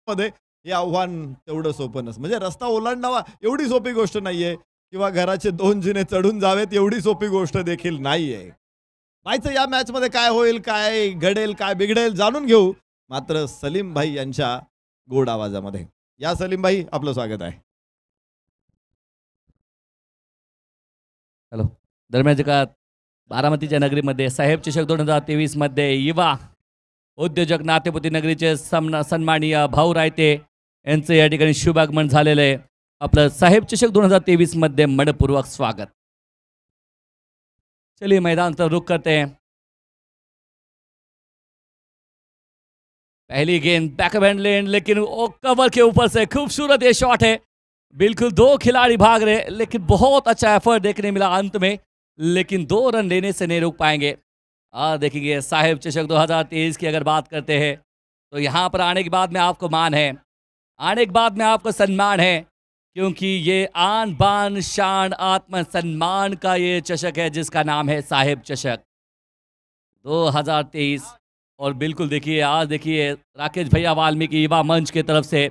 मध्ये हे आव्हान तेवढं सोपं नस म्हणजे रस्ता ओलांडावा एवढी सोपी गोष्ट नाहीये किंवा घराचे दोन जिने चढून जावेत एवढी सोपी गोष्ट देखील नाहीये नाहीतर या मॅच मध्ये काय होईल काय घडेल काय बिघडेल जाणून घेऊ मात्र सलीम भाई यांच्या गोड आवाजामध्ये या सलीम भाई आपलं स्वागत आहे हॅलो दरम्यान जगात बारामतीच्या नगरीमध्ये साहेब चषक दोन हजार तेवीस मध्ये युवा उद्योजक नगरी के सन्माननीय भाऊ रायते हैं शुभागमन है अपल साहेब चषक दोन हजार तेवीस मध्य मनपूर्वक स्वागत चलिए मैदान तो रुख करते हैं पहली गेंद बैकहैंड लेन लेकिन वो कवर के ऊपर से खूबसूरत ये शॉट है बिल्कुल दो खिलाड़ी भाग रहे लेकिन बहुत अच्छा एफर्ट देखने मिला अंत में लेकिन दो रन लेने से नहीं रुक पाएंगे हाँ देखिए साहिब चषक 2023 की अगर बात करते हैं तो यहाँ पर आने के बाद में आपको मान है आने के बाद में आपको सम्मान है क्योंकि ये आन बान शान आत्म सम्मान का ये चषक है जिसका नाम है साहिब चषक 2023 और बिल्कुल देखिए आज देखिए राकेश भैया वाल्मीकि युवा मंच के तरफ से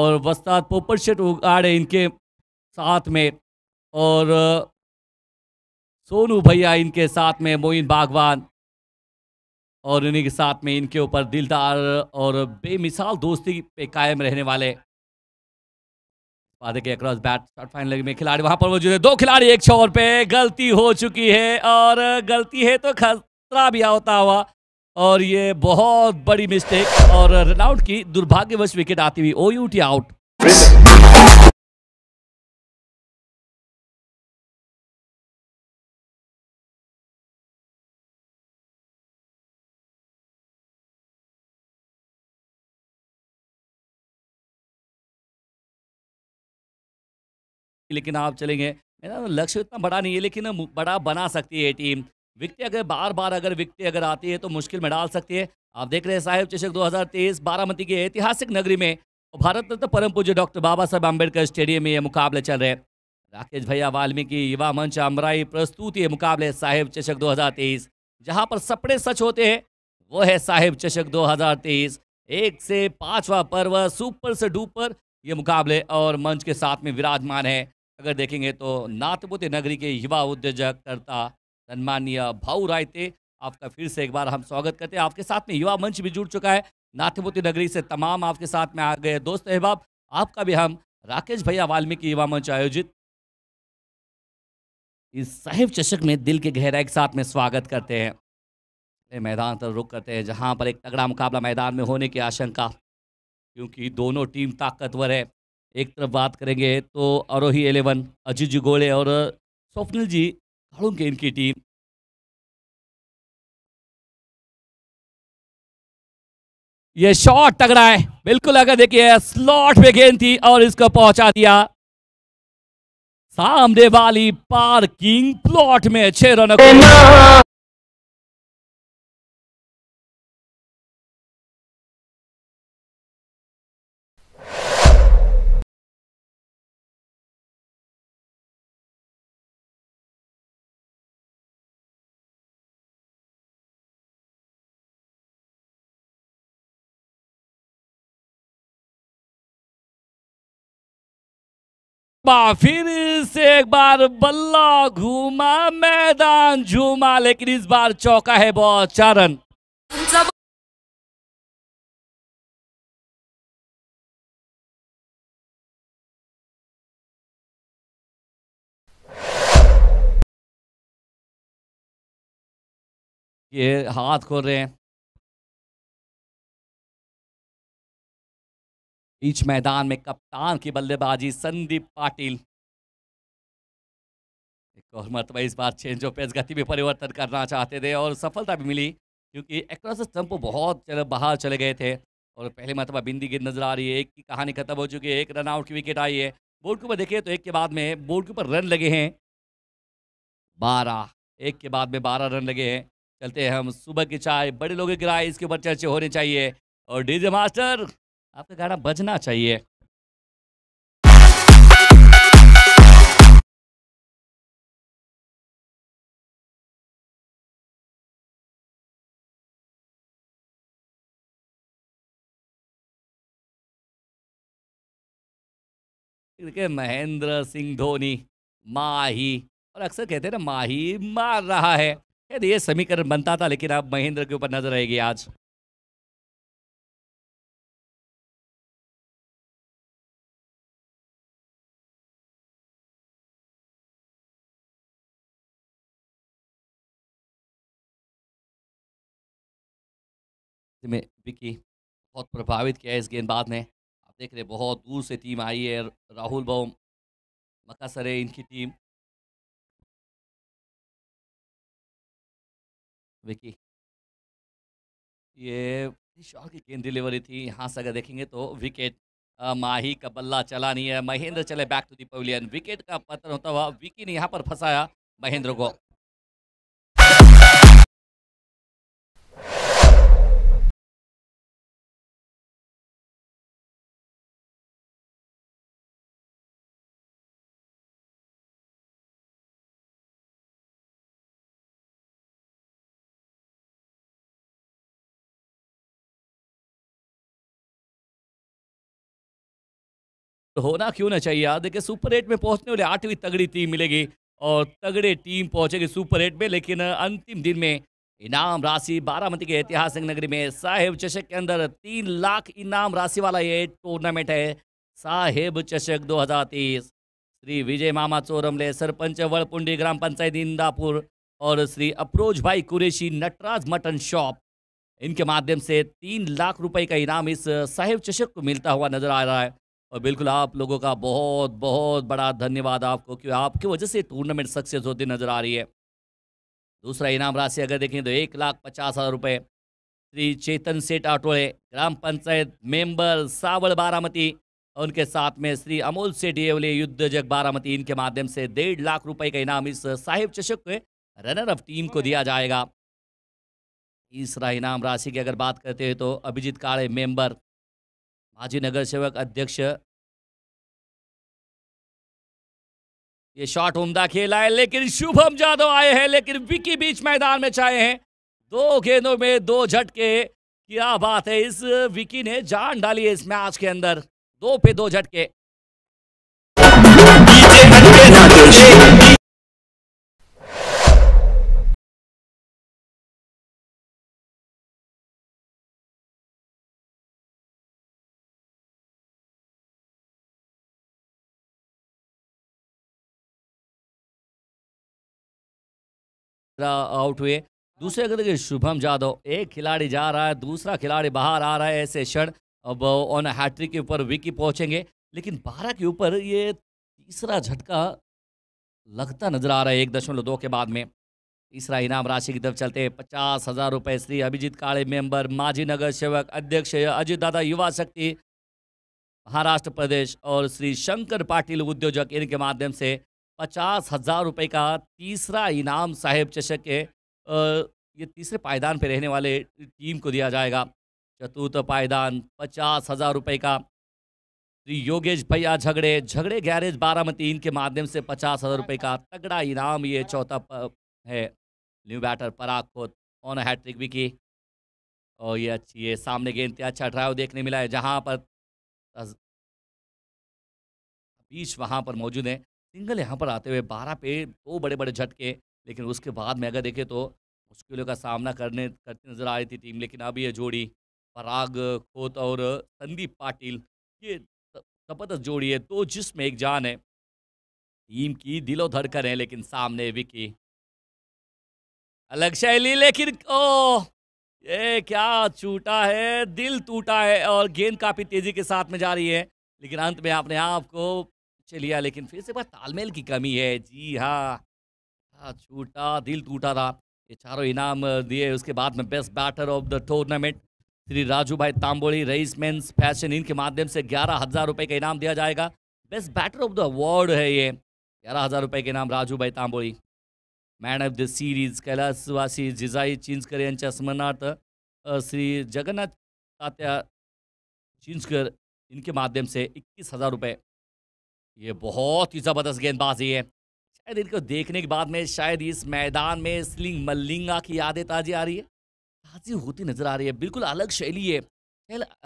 और वस्ताद पोपर शेट उगाड़े इनके साथ में और सोनू भैया इनके साथ में मोइन बागवान और इन्हीं के साथ में इनके ऊपर दिलदार और बेमिसाल दोस्ती पे कायम रहने वाले के अक्रॉस बैट शॉट फाइनल में खिलाड़ी वहां पर मौजूद है दो खिलाड़ी एक छोर पे गलती हो चुकी है और गलती है तो खतरा भी होता हुआ और ये बहुत बड़ी मिस्टेक और रनआउट की दुर्भाग्यवश विकेट आती हुई ओ ओयूटी आउट लेकिन आप चलेंगे तो लक्ष्य इतना बड़ा नहीं है लेकिन बड़ा बना सकती है टीम विकटे अगर बार बार अगर विकटे अगर आती है तो मुश्किल में डाल सकती है आप देख रहे हैं साहिब चषक 2023 बारामती के ऐतिहासिक नगरी में भारत रत्न परम पूज्य डॉक्टर बाबा साहब आम्बेडकर स्टेडियम में ये मुकाबले चल रहे हैं राकेश भैया वाल्मीकि युवा मंच अमराई प्रस्तुत ये मुकाबले साहिब चषक 2023 हज़ार पर सपने सच होते हैं वो है साहिब चषक दो एक से पांचवा पर्व सुपर से डूपर ये मुकाबले और मंच के साथ में विराजमान है अगर देखेंगे तो नाथबुद्ध नगरी के युवा उद्योजक कर्ता सन्मान्य भाऊ रायते आपका फिर से एक बार हम स्वागत करते हैं आपके साथ में युवा मंच भी जुड़ चुका है नाथपुति नगरी से तमाम आपके साथ में आ गए दोस्त अहबाब आपका भी हम राकेश भैया वाल्मीकि युवा मंच आयोजित इस साहिब चषक में दिल के गहराई के साथ में स्वागत करते हैं मैदान पर रुक करते हैं जहां पर एक तगड़ा मुकाबला मैदान में होने की आशंका क्योंकि दोनों टीम ताकतवर है एक तरफ बात करेंगे तो आरोही एलेवन अजीत जी गोले और स्वप्निल जी के इनकी टीम ये शॉट टकरा है बिल्कुल अगर देखिए स्लॉट पे गेंद थी और इसको पहुंचा दिया सामने वाली पार्किंग प्लॉट में छह रनों फिर से एक बार बल्ला घूमा मैदान झूमा लेकिन इस बार चौका है बहुत चारण ये हाथ खोल रहे हैं बीच मैदान में कप्तान की बल्लेबाजी संदीप पाटिल एक और मरतबा इस बार चेंज ऑफ पेस गति में परिवर्तन करना चाहते थे और सफलता भी मिली क्योंकि एक्रॉस स्टम्प बहुत चले बाहर चले गए थे और पहले मरतबा बिंदी गिर नजर आ रही है एक की कहानी खत्म हो चुकी है एक रन आउट की विकेट आई है बोर्ड के ऊपर देखिए तो एक के बाद में बोर्ड के ऊपर रन लगे हैं बारह एक के बाद में बारह रन लगे हैं चलते हैं हम सुबह की चाय बड़े लोगों की राय इसके ऊपर चर्चे होने चाहिए और डीजे मास्टर आपका गाना बजना चाहिए देखिए महेंद्र सिंह धोनी माही और अक्सर कहते हैं ना माही मार रहा है ये समीकरण बनता था लेकिन अब महेंद्र के ऊपर नजर आएगी आज में विकी बहुत प्रभावित किया है इस गेंदबाज ने आप देख रहे बहुत दूर से टीम आई है राहुल बोम मकासर है इनकी टीम विकी ये शॉट की गेंद डिलीवरी थी यहाँ से अगर देखेंगे तो विकेट आ, माही का बल्ला चला नहीं है महेंद्र चले back to the pavilion wicket का पतन होता हुआ विकी ने यहाँ पर फंसाया महेंद्र को तो होना क्यों ना चाहिए यार देखिए सुपर एट में पहुंचने वाले आठवीं तगड़ी टीम मिलेगी और तगड़े टीम पहुंचेगी सुपर एट में लेकिन अंतिम दिन में इनाम राशि बारामती के ऐतिहासिक नगरी में साहेब चषक के अंदर तीन लाख इनाम राशि वाला ये टूर्नामेंट है साहेब चषक 2023 श्री विजय मामा चोरमले सरपंच वड़पुंडी ग्राम पंचायत इंदापुर और श्री अप्रोज भाई कुरेशी नटराज मटन शॉप इनके माध्यम से तीन लाख रुपए का इनाम इस साहेब चषक को मिलता हुआ नजर आ रहा है और बिल्कुल आप लोगों का बहुत बहुत बड़ा धन्यवाद आपको क्योंकि आपकी वजह से टूर्नामेंट सक्सेस होती नज़र आ रही है दूसरा इनाम राशि अगर देखें तो एक लाख पचास हज़ार रुपये श्री चेतन सेठ आटोड़े ग्राम पंचायत मेंबर सावल बारामती और उनके साथ में श्री अमोल सेठ येवले युद्ध जग बारामती इनके माध्यम से डेढ़ लाख रुपए का इनाम इस साहिब चषक रनर अप टीम को दिया जाएगा तीसरा इनाम राशि की अगर बात करते हैं तो अभिजीत काले मेंबर माजी नगर सेवक अध्यक्ष ये शॉट उमदा खेला है लेकिन शुभम जादव आए हैं लेकिन विकी बीच मैदान में चाहे हैं दो गेंदों में दो झटके क्या बात है इस विकी ने जान डाली है इस मैच के अंदर दो पे दो झटके आउट हुए दूसरे करके शुभम जाधव एक खिलाड़ी जा रहा है दूसरा खिलाड़ी बाहर आ रहा है ऐसे क्षण अब ऑन हैट्रिक के ऊपर विकी पहुंचेंगे लेकिन बारह के ऊपर ये तीसरा झटका लगता नजर आ रहा है एक दशमलव दो के बाद में तीसरा इनाम राशि की तरफ चलते हैं पचास हजार रुपये श्री अभिजीत काले मेंबर माजी नगर सेवक अध्यक्ष अजित दादा युवा शक्ति महाराष्ट्र प्रदेश और श्री शंकर पाटिल उद्योजक इनके माध्यम से पचास हज़ार रुपये का तीसरा इनाम साहेब चषक के ये तीसरे पायदान पे रहने वाले टीम को दिया जाएगा चतुर्थ पायदान पचास हज़ार रुपये का श्री योगेश भैया झगड़े झगड़े गैरेज बारामती इनके माध्यम से पचास हज़ार रुपये का तगड़ा इनाम ये चौथा है new batter Parag Khot on hat trick भी की और ये अच्छी है सामने गेंद का अच्छा ड्राइव देखने मिला है जहाँ पर बीच वहाँ पर मौजूद है सिंगल यहाँ पर आते हुए बारह पे दो बड़े बड़े झटके लेकिन उसके बाद में अगर देखें तो मुश्किलों का सामना करने करती नजर आ रही थी टीम लेकिन अब ये जोड़ी पराग खोत और संदीप पाटिल ये ज़बरदस्त जोड़ी है तो जिसमें एक जान है टीम की दिलो धड़कन है लेकिन सामने विकी अलग शैली लेकिन ओ ये क्या छूटा है दिल टूटा है और गेंद काफ़ी तेज़ी के साथ में जा रही है लेकिन अंत में आपने आपको चलिया लेकिन फिर से बात तालमेल की कमी है जी हाँ छूटा दिल टूटा था ये चारों इनाम दिए उसके बाद में best batter of the tournament Shri Raju भाई तांबोली रईस मेन्स फैशन इनके माध्यम से ग्यारह हज़ार रुपये का इनाम दिया जाएगा best batter of the award है ये ग्यारह हज़ार रुपये का इनाम राजू भाई Tamboli man of the series कैलाशवासी जिजाई चिंजकर यांच्या स्मरणार्थ श्री जगन्नाथ तात्या चिंजकर इनके माध्यम से इक्कीस हज़ार रुपये ये बहुत ही ज़बरदस्त गेंदबाजी है शायद इनको देखने के बाद में शायद इस मैदान में स्लिंग मल्लिंगा की यादें ताज़ी आ रही है ताज़ी होती नज़र आ रही है बिल्कुल अलग शैली है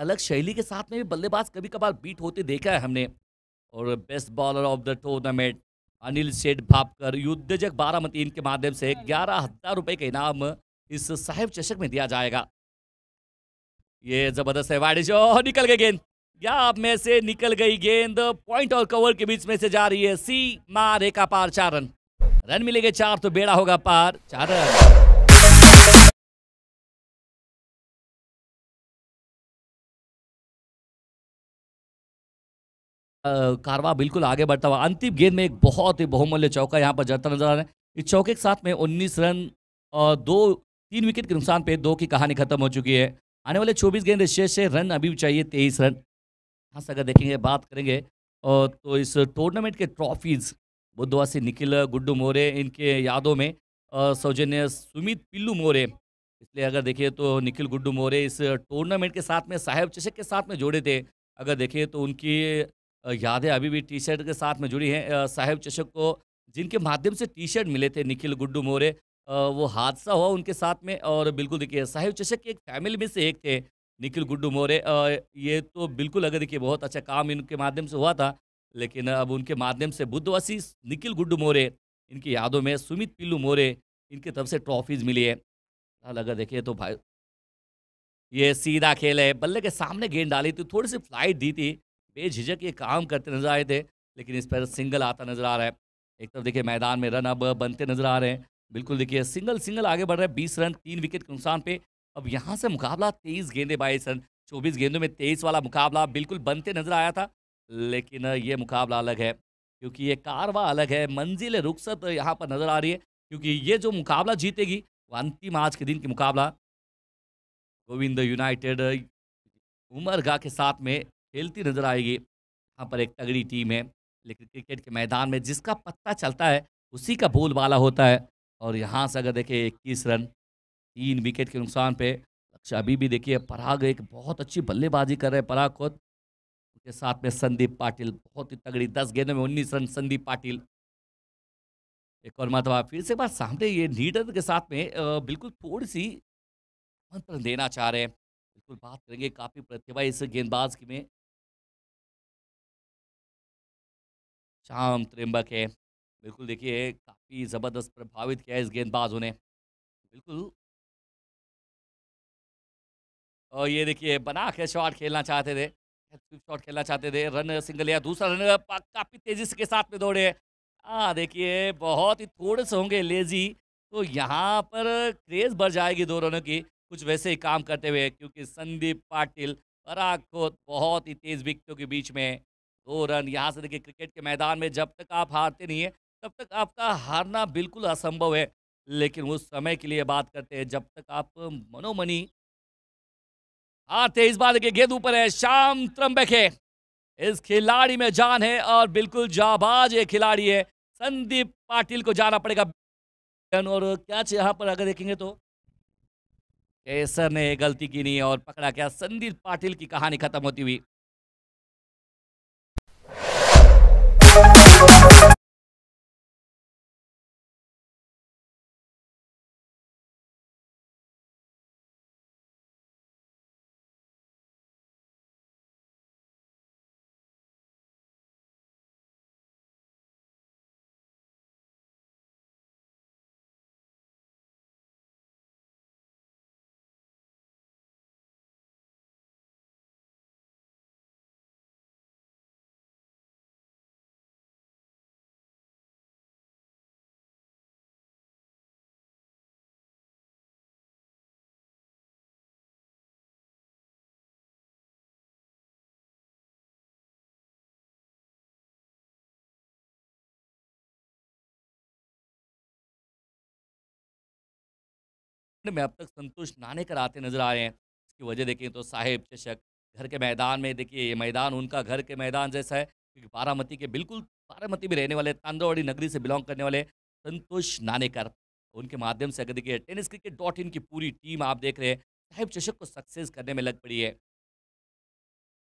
अलग शैली के साथ में भी बल्लेबाज कभी कभार बीट होते देखा है हमने और best bowler of the tournament Anil Sheth Bhapkar युद्धजक बारामती इनके माध्यम से ग्यारह हजार रुपये का इनाम इस साहेब चषक में दिया जाएगा ये जबरदस्त है वाइडिश निकल गए गेंद या में से निकल गई गेंद पॉइंट और कवर के बीच में से जा रही है सी मारे का पार चार रन रन मिलेगा चार तो बेड़ा होगा पार चार रन कारवा बिल्कुल आगे बढ़ता हुआ अंतिम गेंद में एक बहुत ही बहुमूल्य चौका यहाँ पर जाता नजर आ रहा है इस चौके के साथ में 19 रन और दो तीन विकेट के नुकसान पे दो की कहानी खत्म हो चुकी है आने वाले 24 गेंद शेष से रन अभी चाहिए 23 रन से अगर देखेंगे बात करेंगे और तो इस टूर्नामेंट के ट्रॉफीज़ बुद्धवासी से निखिल गुड्डू मोरे इनके यादों में सौजन्य सुमित पिल्लू मोरे इसलिए अगर देखिए तो निखिल गुड्डू मोरे इस टूर्नामेंट के साथ में साहेब चषक के साथ में जुड़े थे अगर देखिए तो उनकी यादें अभी भी टी शर्ट के साथ में जुड़ी हैं साहेब चषक को जिनके माध्यम से टी शर्ट मिले थे निखिल गुड्डू मोरे वो हादसा हुआ उनके साथ में और बिल्कुल देखिए साहेब चषक के एक फैमिली में से एक थे निखिल गुड्डू मोरे ये तो बिल्कुल अगर देखिए बहुत अच्छा काम इनके माध्यम से हुआ था लेकिन अब उनके माध्यम से बुद्धवासी निखिल गुड्डू मोरे इनकी यादों में सुमित पिल्लू मोरे इनकी तरफ से ट्रॉफीज मिली है अगर देखिए तो भाई ये सीधा खेल है बल्ले के सामने गेंद डाली थी थोड़ी सी फ्लाइट दी थी बेझिझक ये काम करते नजर आए थे लेकिन इस पर सिंगल आता नजर आ रहा है एक तरफ देखिए मैदान में रन अब बनते नजर आ रहे हैं बिल्कुल देखिए सिंगल सिंगल आगे बढ़ रहे हैं बीस रन तीन विकेट के नुकसान पे अब यहाँ से मुकाबला तेईस गेंदे बाईस रन चौबीस गेंदों में तेईस वाला मुकाबला बिल्कुल बनते नजर आया था लेकिन ये मुकाबला अलग है क्योंकि ये कारवा अलग है मंजिल रुखसत यहाँ पर नजर आ रही है क्योंकि ये जो मुकाबला जीतेगी वो अंतिम आज के दिन की मुकाबला गोविंद यूनाइटेड उमरगा के साथ में खेलती नजर आएगी यहाँ पर एक तगड़ी टीम है लेकिन क्रिकेट के मैदान में जिसका पत्ता चलता है उसी का बोलबाला होता है और यहाँ से अगर देखें इक्कीस रन तीन विकेट के नुकसान पे लक्ष्य अभी भी देखिए पराग एक बहुत अच्छी बल्लेबाजी कर रहे हैं पराग खुद उनके साथ में संदीप पाटिल बहुत ही तगड़ी दस गेंदों में उन्नीस रन संदीप पाटिल एक और मतलब फिर से बात सामने ये नीडर के साथ में बिल्कुल थोड़ी सी आमंत्रण देना चाह रहे हैं बिल्कुल बात करेंगे काफ़ी प्रतिभा इस गेंदबाज की में शाम त्रिम्बक है बिल्कुल देखिए काफ़ी ज़बरदस्त प्रभावित किया है इस गेंदबाजों ने बिल्कुल और ये देखिए बना के शॉट खेलना चाहते थे शॉट खेलना चाहते थे रन सिंगल या दूसरा रन काफ़ी तेज़ी के साथ में दौड़े हाँ देखिए बहुत ही थोड़े से होंगे लेजी तो यहाँ पर क्रेज़ बढ़ जाएगी दो रनों की कुछ वैसे ही काम करते हुए क्योंकि संदीप पाटिल पराग खोद बहुत ही तेज़ विकटों के बीच में दो रन यहाँ से देखिए क्रिकेट के मैदान में जब तक आप हारते नहीं है तब तक आपका हारना बिल्कुल असंभव है लेकिन उस समय के लिए बात करते हैं जब तक आप मनोमनी आते इस बार के गेंद ऊपर है शाम त्रम्बक है इस खिलाड़ी में जान है और बिल्कुल जाबाज ये खिलाड़ी है संदीप पाटिल को जाना पड़ेगा और क्या यहाँ पर अगर देखेंगे तो केसर ने गलती की नहीं और पकड़ा क्या संदीप पाटिल की कहानी खत्म होती हुई में अब तक संतोष नानेकर आते नजर आए हैं इसकी वजह देखें तो साहेब चषक घर के मैदान में देखिए ये मैदान उनका घर के मैदान जैसा है क्योंकि बारामती के बिल्कुल बारामती में रहने वाले तांदोवाड़ी नगरी से बिलोंग करने वाले संतोष नानेकर उनके माध्यम से अगर देखिए टेनिस क्रिकेट डॉट इन की पूरी टीम आप देख रहे हैं साहेब चषक को सक्सेस करने में लग पड़ी है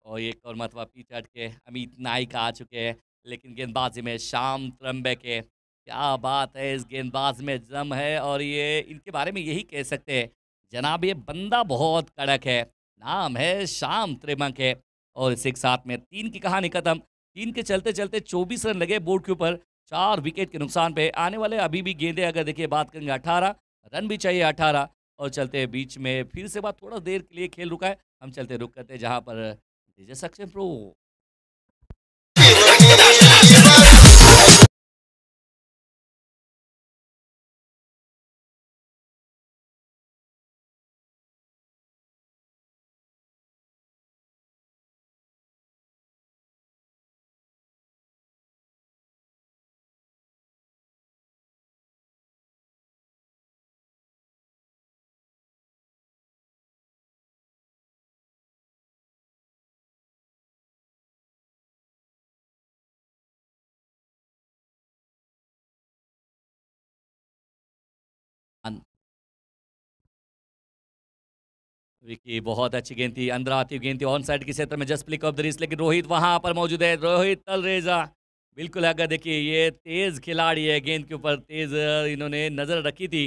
और एक और मतवा पीछे के अमित नाइक आ चुके हैं लेकिन गेंदबाजी में शाम त्रम्बे के क्या बात है इस गेंदबाज में जम है और ये इनके बारे में यही कह सकते हैं जनाब ये बंदा बहुत कड़क है नाम है शाम त्रिमक है और इस एक साथ में तीन की कहानी खत्म तीन के चलते चलते 24 रन लगे बोर्ड के ऊपर चार विकेट के नुकसान पे आने वाले अभी भी गेंदे अगर देखिए बात करेंगे अठारह रन भी चाहिए अठारह और चलते हैं बीच में फिर से बात थोड़ा देर के लिए खेल रुका है हम चलते रुक करते जहाँ पर डीजे प्रो विकी बहुत अच्छी गेंद थी अंदर आती गेंद थी ऑन साइड के क्षेत्र में जस्ट प्लिक ऑफ द रिस लेकिन रोहित वहां पर मौजूद है रोहित तलरेजा बिल्कुल अगर देखिए ये तेज़ खिलाड़ी है गेंद के ऊपर तेज़ इन्होंने नज़र रखी थी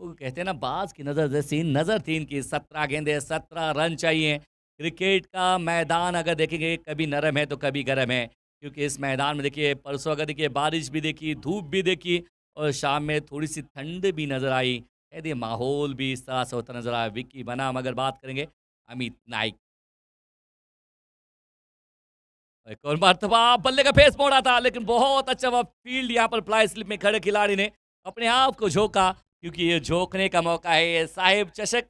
वो कहते हैं ना बाज की नज़र जैसी नज़र थी इनकी सत्रह गेंदे सत्रह रन चाहिए क्रिकेट का मैदान अगर देखेंगे कभी नरम है तो कभी गर्म है क्योंकि इस मैदान में देखिए परसों अगर देखिए बारिश भी देखी धूप भी देखी और शाम में थोड़ी सी ठंड भी नज़र आई यदि माहौल भी सास होता नजर आया विक्की बना मगर बात करेंगे अमित नाइक एक और मरतबा बल्ले का फेस मोड़ा था लेकिन बहुत अच्छा वह फील्ड यहाँ पर प्लाई स्लिप में खड़े खिलाड़ी ने अपने आप को झोंका क्योंकि ये झोंकने का मौका है साहिब चषक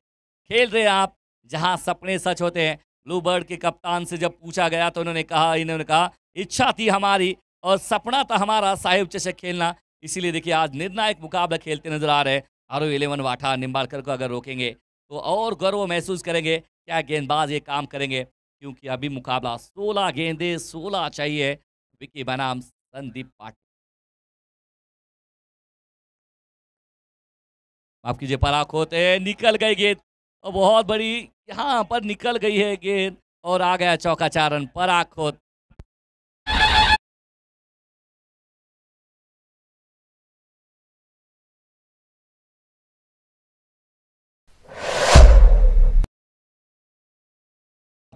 खेल रहे आप जहाँ सपने सच होते हैं ब्लू बर्ड के कप्तान से जब पूछा गया तो उन्होंने कहा इन्होंने कहा इच्छा थी हमारी और सपना था हमारा साहिब चषक खेलना इसीलिए देखिए आज निर्णायक मुकाबला खेलते नजर आ रहे हैं आर ओ इलेवन वाठा निम्बाड़कर को अगर रोकेंगे तो और गर्व महसूस करेंगे क्या गेंदबाज ये काम करेंगे क्योंकि अभी मुकाबला सोलह गेंदे सोलह चाहिए विकी बनाम संदीप पाटिल माफ कीजिए पराख होते निकल गई गेंद और बहुत बड़ी यहाँ पर निकल गई है गेंद और आ गया चौका चारण पराख होते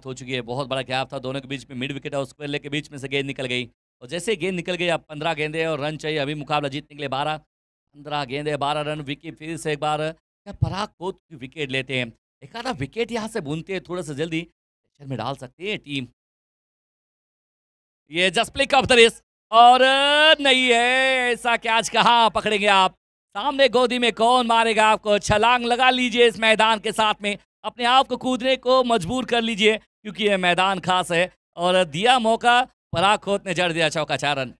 हो चुकी है बहुत बड़ा गैप था दोनों के बीच में मिड विकेट और स्क्वेले के बीच में से गेंद निकल गई और जैसे गेंद निकल गई अब पंद्रह गेंदे और रन चाहिए अभी मुकाबला जीतने के लिए बारह पंद्रह गेंदे बारह रन विकेट फिर से एक बार क्या पराग को तो विकेट लेते हैं एक आधा विकेट यहाँ से बुनते हैं थोड़ा सा जल्दी टेंशन में डाल सकते हैं टीम ये just flick off the race और नहीं है ऐसा कैच कहा पकड़ेंगे आप सामने गोदी में कौन मारेगा आपको छलांग लगा लीजिए इस मैदान के साथ में अपने आप को कूदने को मजबूर कर लीजिए क्योंकि ये मैदान खास है और दिया मौका पराग खोत ने जड़ दिया चौका चारण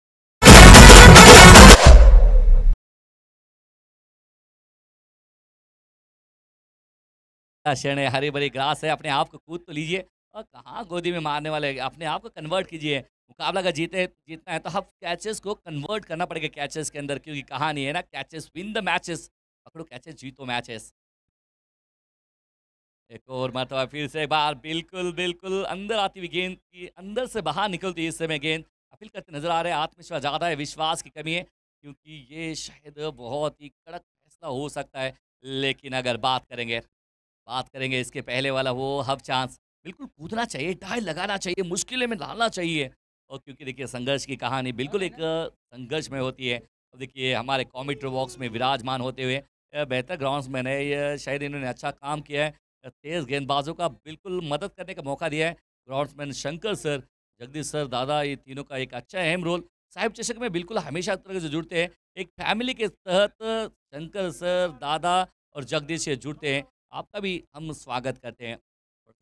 शरण हरी भरी ग्रास है अपने आप को कूद तो लीजिए और कहाँ गोदी में मारने वाले अपने आप को कन्वर्ट कीजिए मुकाबला का जीते जीतना है तो हम कैचेस को कन्वर्ट करना पड़ेगा कैचेस के अंदर क्योंकि कहानी है ना कैचेस विन द मैचेस पकड़ो कैचेस जीतो मैचेस एक और मरतबा फिर से एक बार बिल्कुल बिल्कुल अंदर आती हुई गेंद की अंदर से बाहर निकलती है इस समय गेंद अपील करते नजर आ रहे हैं आत्मविश्वास ज़्यादा है विश्वास की कमी है क्योंकि ये शायद बहुत ही कड़क फैसला हो सकता है लेकिन अगर बात करेंगे बात करेंगे इसके पहले वाला वो हब चांस बिल्कुल कूदना चाहिए डायल लगाना चाहिए मुश्किलें में डालना चाहिए और क्योंकि देखिए संघर्ष की कहानी बिल्कुल एक संघर्ष में होती है अब देखिए हमारे कॉमेट्रो बॉक्स में विराजमान होते हुए बेहतर ग्राउंड्स में है शायद इन्होंने अच्छा काम किया है तेज गेंदबाजों का बिल्कुल मदद करने का मौका दिया है groundman Shankar sir Jagdish sir दादा ये तीनों का एक अच्छा अहम रोल साहिब चषक में बिल्कुल हमेशा तरह से जुड़ते हैं एक फैमिली के तहत शंकर सर दादा और जगदीश ये जुड़ते हैं आपका भी हम स्वागत करते हैं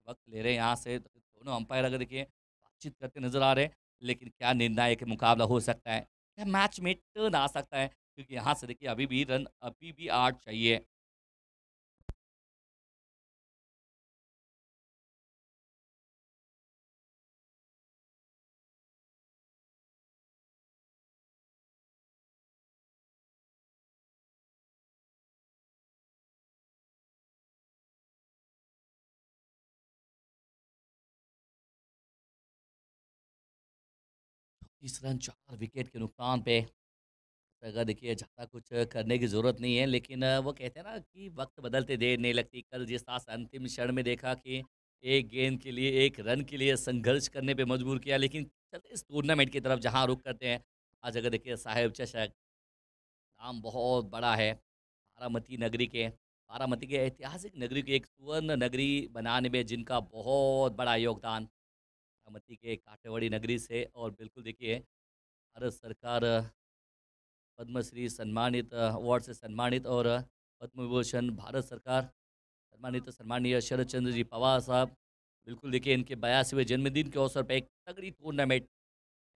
वक्त ले रहे हैं यहाँ से तो दोनों अंपायर अगर देखिए बातचीत करते नजर आ रहे हैं लेकिन क्या निर्णायक मुकाबला हो सकता है क्या मैच में टर्न आ सकता है क्योंकि यहाँ से देखिए अभी भी रन अभी भी आठ चाहिए तीस रन चार विकेट के नुकसान पे अगर देखिए ज़्यादा कुछ करने की ज़रूरत नहीं है लेकिन वो कहते हैं ना कि वक्त बदलते देर नहीं लगती कल जिस से अंतिम क्षण में देखा कि एक गेंद के लिए एक रन के लिए संघर्ष करने पे मजबूर किया लेकिन चलते इस टूर्नामेंट की तरफ जहाँ रुक करते हैं आज अगर देखिए साहेब चषक नाम बहुत बड़ा है बारामती नगरी के बारामती के ऐतिहासिक नगरी की एक सुवर्ण नगरी बनाने में जिनका बहुत बड़ा योगदान बागमती के काटेवाड़ी नगरी से और बिल्कुल देखिए भारत सरकार पद्मश्री सम्मानित अवार्ड से सम्मानित और पद्म विभूषण भारत सरकार सम्मानित सम्मानीय शरद चंद्र जी पवार साहब बिल्कुल देखिए इनके बयासीवें जन्मदिन के अवसर पर एक तगड़ी टूर्नामेंट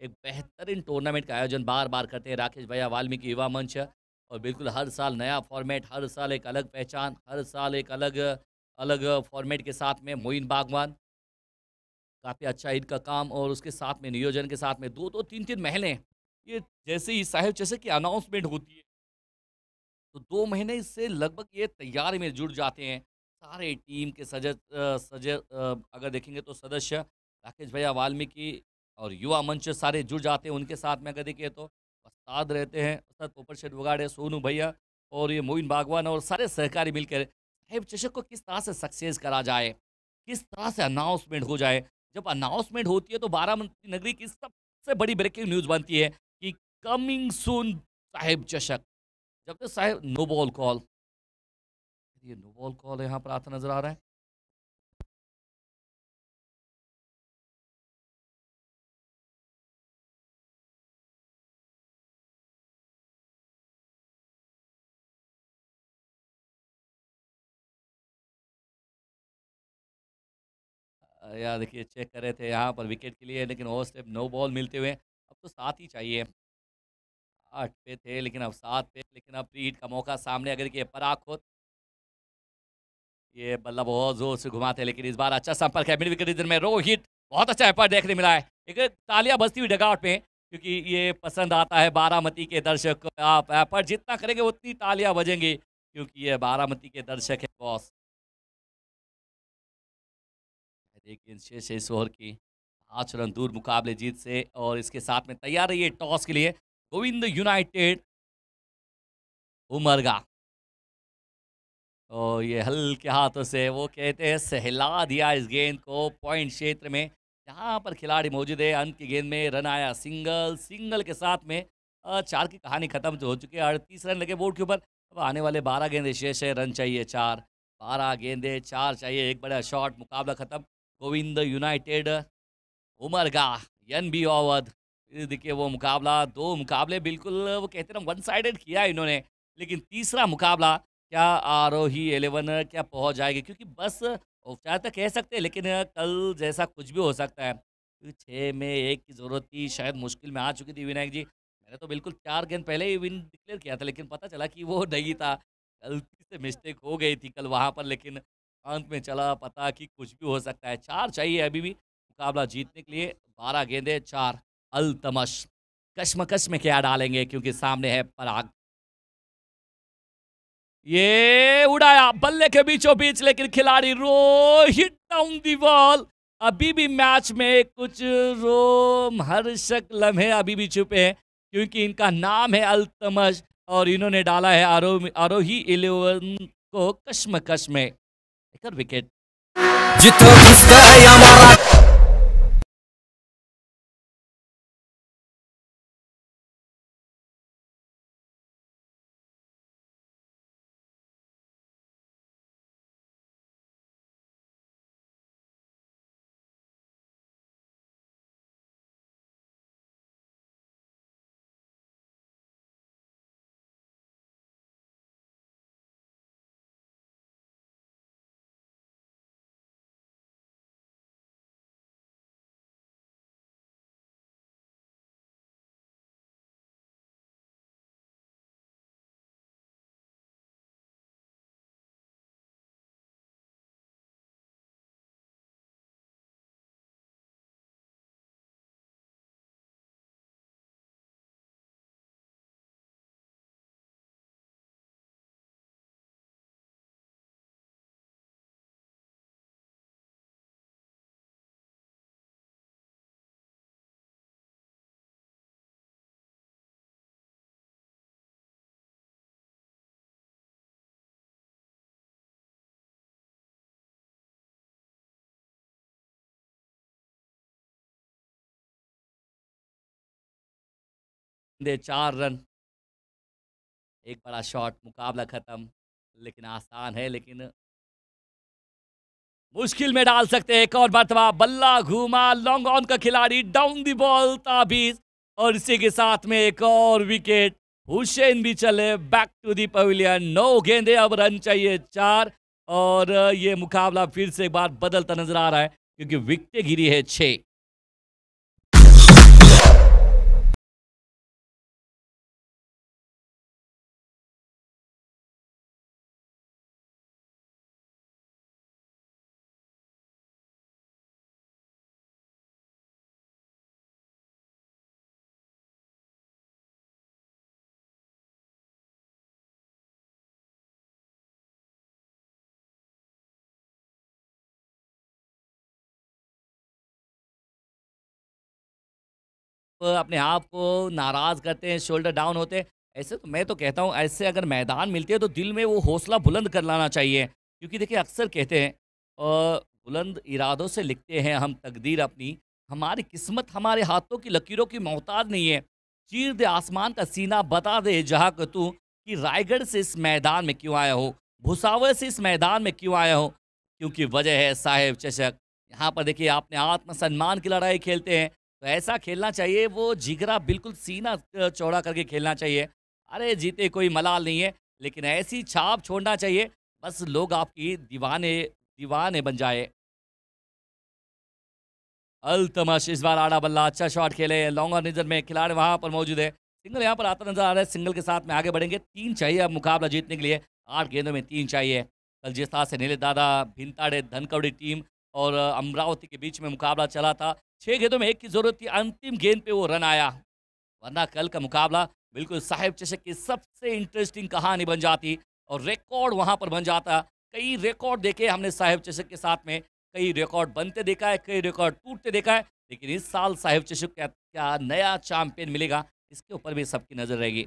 एक बेहतरीन टूर्नामेंट का आयोजन बार बार करते हैं राकेश भैया वाल्मीकि युवा मंच और बिल्कुल हर साल नया फॉर्मेट हर साल एक अलग पहचान हर साल एक अलग अलग फॉर्मेट के साथ में मोइन बागवान काफ़ी अच्छा इनका काम और उसके साथ में नियोजन के साथ में दो दो तीन तीन महीने ये जैसे ही साहेब जैसे कि अनाउंसमेंट होती है तो दो महीने इससे लगभग ये तैयारी में जुड़ जाते हैं सारे टीम के सजत सज अगर देखेंगे तो सदस्य राकेश भैया वाल्मीकि और युवा मंच सारे जुड़ जाते हैं उनके साथ में अगर देखिए तो उस्ताद रहते हैं उस्ताद पोपर शेट वगाड़े सोनू भैया और ये मोइन बागवान और सारे सहकारी मिलकर साहिब चषक को किस तरह से सक्सेस करा जाए किस तरह से अनाउंसमेंट हो जाए जब अनाउंसमेंट होती है तो बारामती नगरी की सबसे बड़ी ब्रेकिंग न्यूज़ बनती है कि कमिंग सुन साहेब चषक जब तक साहेब नो बॉल कॉल ये नो बॉल कॉल यहाँ पर आता नज़र आ रहा है या देखिए चेक कर रहे थे यहाँ पर विकेट के लिए लेकिन ओवर स्टेप नो बॉल मिलते हुए अब तो सात ही चाहिए आठ पे थे लेकिन अब सात पे लेकिन अब प्री का मौका सामने अगर कि पराग खोत ये बल्ला बहुत जोर से घुमाते लेकिन इस बार अच्छा संपर्क है मिड विकेट रीजन में रोहित बहुत अच्छा एफर्ट देखने मिला है एक तालियां बजती हुई डगआउट में क्योंकि ये पसंद आता है बारामती के दर्शक को आप एफर्ट जितना करेंगे उतनी तालियां बजेंगी क्योंकि ये बारामती के दर्शक है बॉस एक छः छः ओवर की पाँच रन दूर मुकाबले जीत से और इसके साथ में तैयार रहिए टॉस के लिए गोविंद यूनाइटेड उमरगा और ये हल्के हाथों से वो कहते हैं सहला दिया इस गेंद को पॉइंट क्षेत्र में जहाँ पर खिलाड़ी मौजूद है अंत की गेंद में रन आया सिंगल सिंगल के साथ में चार की कहानी खत्म तो हो चुकी है अड़तीस रन लगे बोर्ड के ऊपर अब आने वाले बारह गेंदे शेष है रन चाहिए चार बारह गेंदे चार चाहिए एक बड़ा शॉट मुकाबला खत्म Govind United Umarga N B अवध देखिए वो मुकाबला दो मुकाबले बिल्कुल वो कहते ना वन साइडेड किया इन्होंने लेकिन तीसरा मुकाबला क्या आरोही एलेवन क्या पहुंच जाएगी क्योंकि बस उपचार तो कह सकते हैं लेकिन कल जैसा कुछ भी हो सकता है क्योंकि छः में एक की ज़रूरत थी शायद मुश्किल में आ चुकी थी विनायक जी मैंने तो बिल्कुल चार गेंद पहले ही विन डिक्लेयर किया था लेकिन पता चला कि वो नहीं था गलती से मिस्टेक हो गई थी कल वहाँ पर लेकिन अंत में चला पता कि कुछ भी हो सकता है चार चाहिए अभी भी मुकाबला जीतने के लिए बारह गेंदे चार अलतमश कश्मकश में क्या डालेंगे क्योंकि सामने है पराग ये उड़ाया बल्ले के बीचों बीच लेकिन खिलाड़ी Rohit down the ball अभी भी मैच में कुछ रोम हर्षक लम्हे अभी भी छुपे हैं क्योंकि इनका नाम है अलतमश और इन्होंने डाला है आरो इलेवन को कश्मकश में كان ويكيد جيتو تسكا يا مرات दे चार रन एक बड़ा शॉट मुकाबला ख़त्म लेकिन आसान है लेकिन मुश्किल में डाल सकते हैं एक और मरतबा बल्ला घूमा लॉन्ग ऑन का खिलाड़ी डाउन दी बॉल ताबीज और इसी के साथ में एक और विकेट हुसैन भी चले बैक टू दी पवेलियन नौ गेंदे अब रन चाहिए चार और ये मुकाबला फिर से एक बार बदलता नजर आ रहा है क्योंकि विकटे गिरी है छह अपने आप को नाराज़ करते हैं शोल्डर डाउन होते हैं ऐसे तो मैं तो कहता हूँ ऐसे अगर मैदान मिलते हैं तो दिल में वो हौसला बुलंद कर लाना चाहिए क्योंकि देखिए अक्सर कहते हैं बुलंद इरादों से लिखते हैं हम तकदीर अपनी हमारी किस्मत हमारे हाथों की लकीरों की मोहताज नहीं है चीर दे आसमान का सीना बता दे जहाँ कर तू कि रायगढ़ से इस मैदान में क्यों आया हो भुसावर से इस मैदान में क्यों आया हो क्योंकि वजह है साहेब चषक यहाँ पर देखिए आपने आत्मसम्मान की लड़ाई खेलते हैं तो ऐसा खेलना चाहिए वो जिगरा बिल्कुल सीना चौड़ा करके खेलना चाहिए अरे जीते कोई मलाल नहीं है लेकिन ऐसी छाप छोड़ना चाहिए बस लोग आपकी दीवाने दीवाने बन जाए तमश इस बार आड़ा बल्ला अच्छा शॉट खेले लॉन्ग और निजर में खिलाड़ी वहाँ पर मौजूद है सिंगल यहाँ पर आता नजर आ रहा है सिंगल के साथ में आगे बढ़ेंगे तीन चाहिए अब मुकाबला जीतने के लिए आठ गेंदों में तीन चाहिए कल जिस तरह से नीले दादा भिंताड़े धनकौड़ी टीम और अमरावती के बीच में मुकाबला चला था छह गेंदों में एक की जरूरत थी अंतिम गेंद पे वो रन आया वरना कल का मुकाबला बिल्कुल साहेब चषक की सबसे इंटरेस्टिंग कहानी बन जाती और रिकॉर्ड वहां पर बन जाता कई रिकॉर्ड देखे हमने साहेब चषक के साथ में कई रिकॉर्ड बनते देखा है कई रिकॉर्ड टूटते देखा है लेकिन इस साल साहेब चषक का क्या नया चैंपियन मिलेगा इसके ऊपर भी सबकी नज़र रहेगी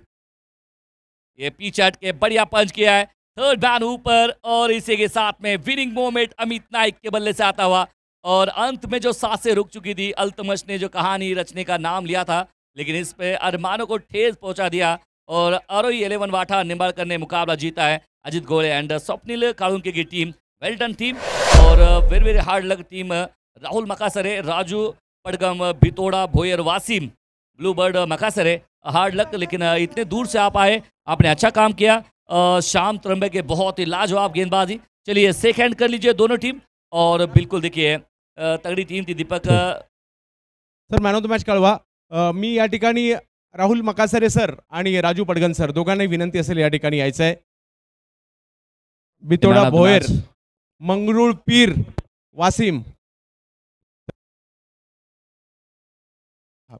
ये पीछे के बढ़िया पंच किया है थर्ड बैन ऊपर और इसी के साथ में विनिंग मोमेंट अमित नाइक के बल्ले से आता हुआ और अंत में जो सांसें रुक चुकी थी अल्तमश ने जो कहानी रचने का नाम लिया था लेकिन इस पे अरमानों को ठेस पहुंचा दिया और अरोई एलेवन वाठा निम्बाड़कर ने मुकाबला जीता है अजित गोले एंड स्वप्निल कालुंके की टीम वेल्टन टीम और very very hard luck team Rahul Makasare Raju Padgam Bhitoda Bhoyar Wasim blue bird Makasare hard luck लेकिन इतने दूर से आप आए आपने अच्छा काम किया शाम त्रंबे के बहुत ही लाजवाब गेंदबाजी चलिए सेकेंड कर लीजिए दोनों टीम और बिल्कुल देखिए तगडी टीम ती Deepak sir man of the match कळवा मी या ठिकाणी राहुल मकासरे सर आणि राजू पडगन सर दोघांनाही विनंती असेल या ठिकाणी यायचं आहे बितोडा भोयर मंगरुळ पीर वासिम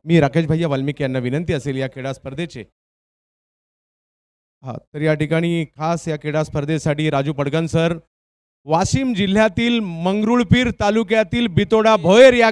मी राकेश भैया वाल्मिकी यांना विनंती असेल या क्रीडा स्पर्धेचे हा तर या ठिकाणी खास या क्रीडा स्पर्धेसाठी राजू पडगन सर वाशिम जिल्ह्यातील मंगरुळपीर तालुक्यातील बितोडा भोयर या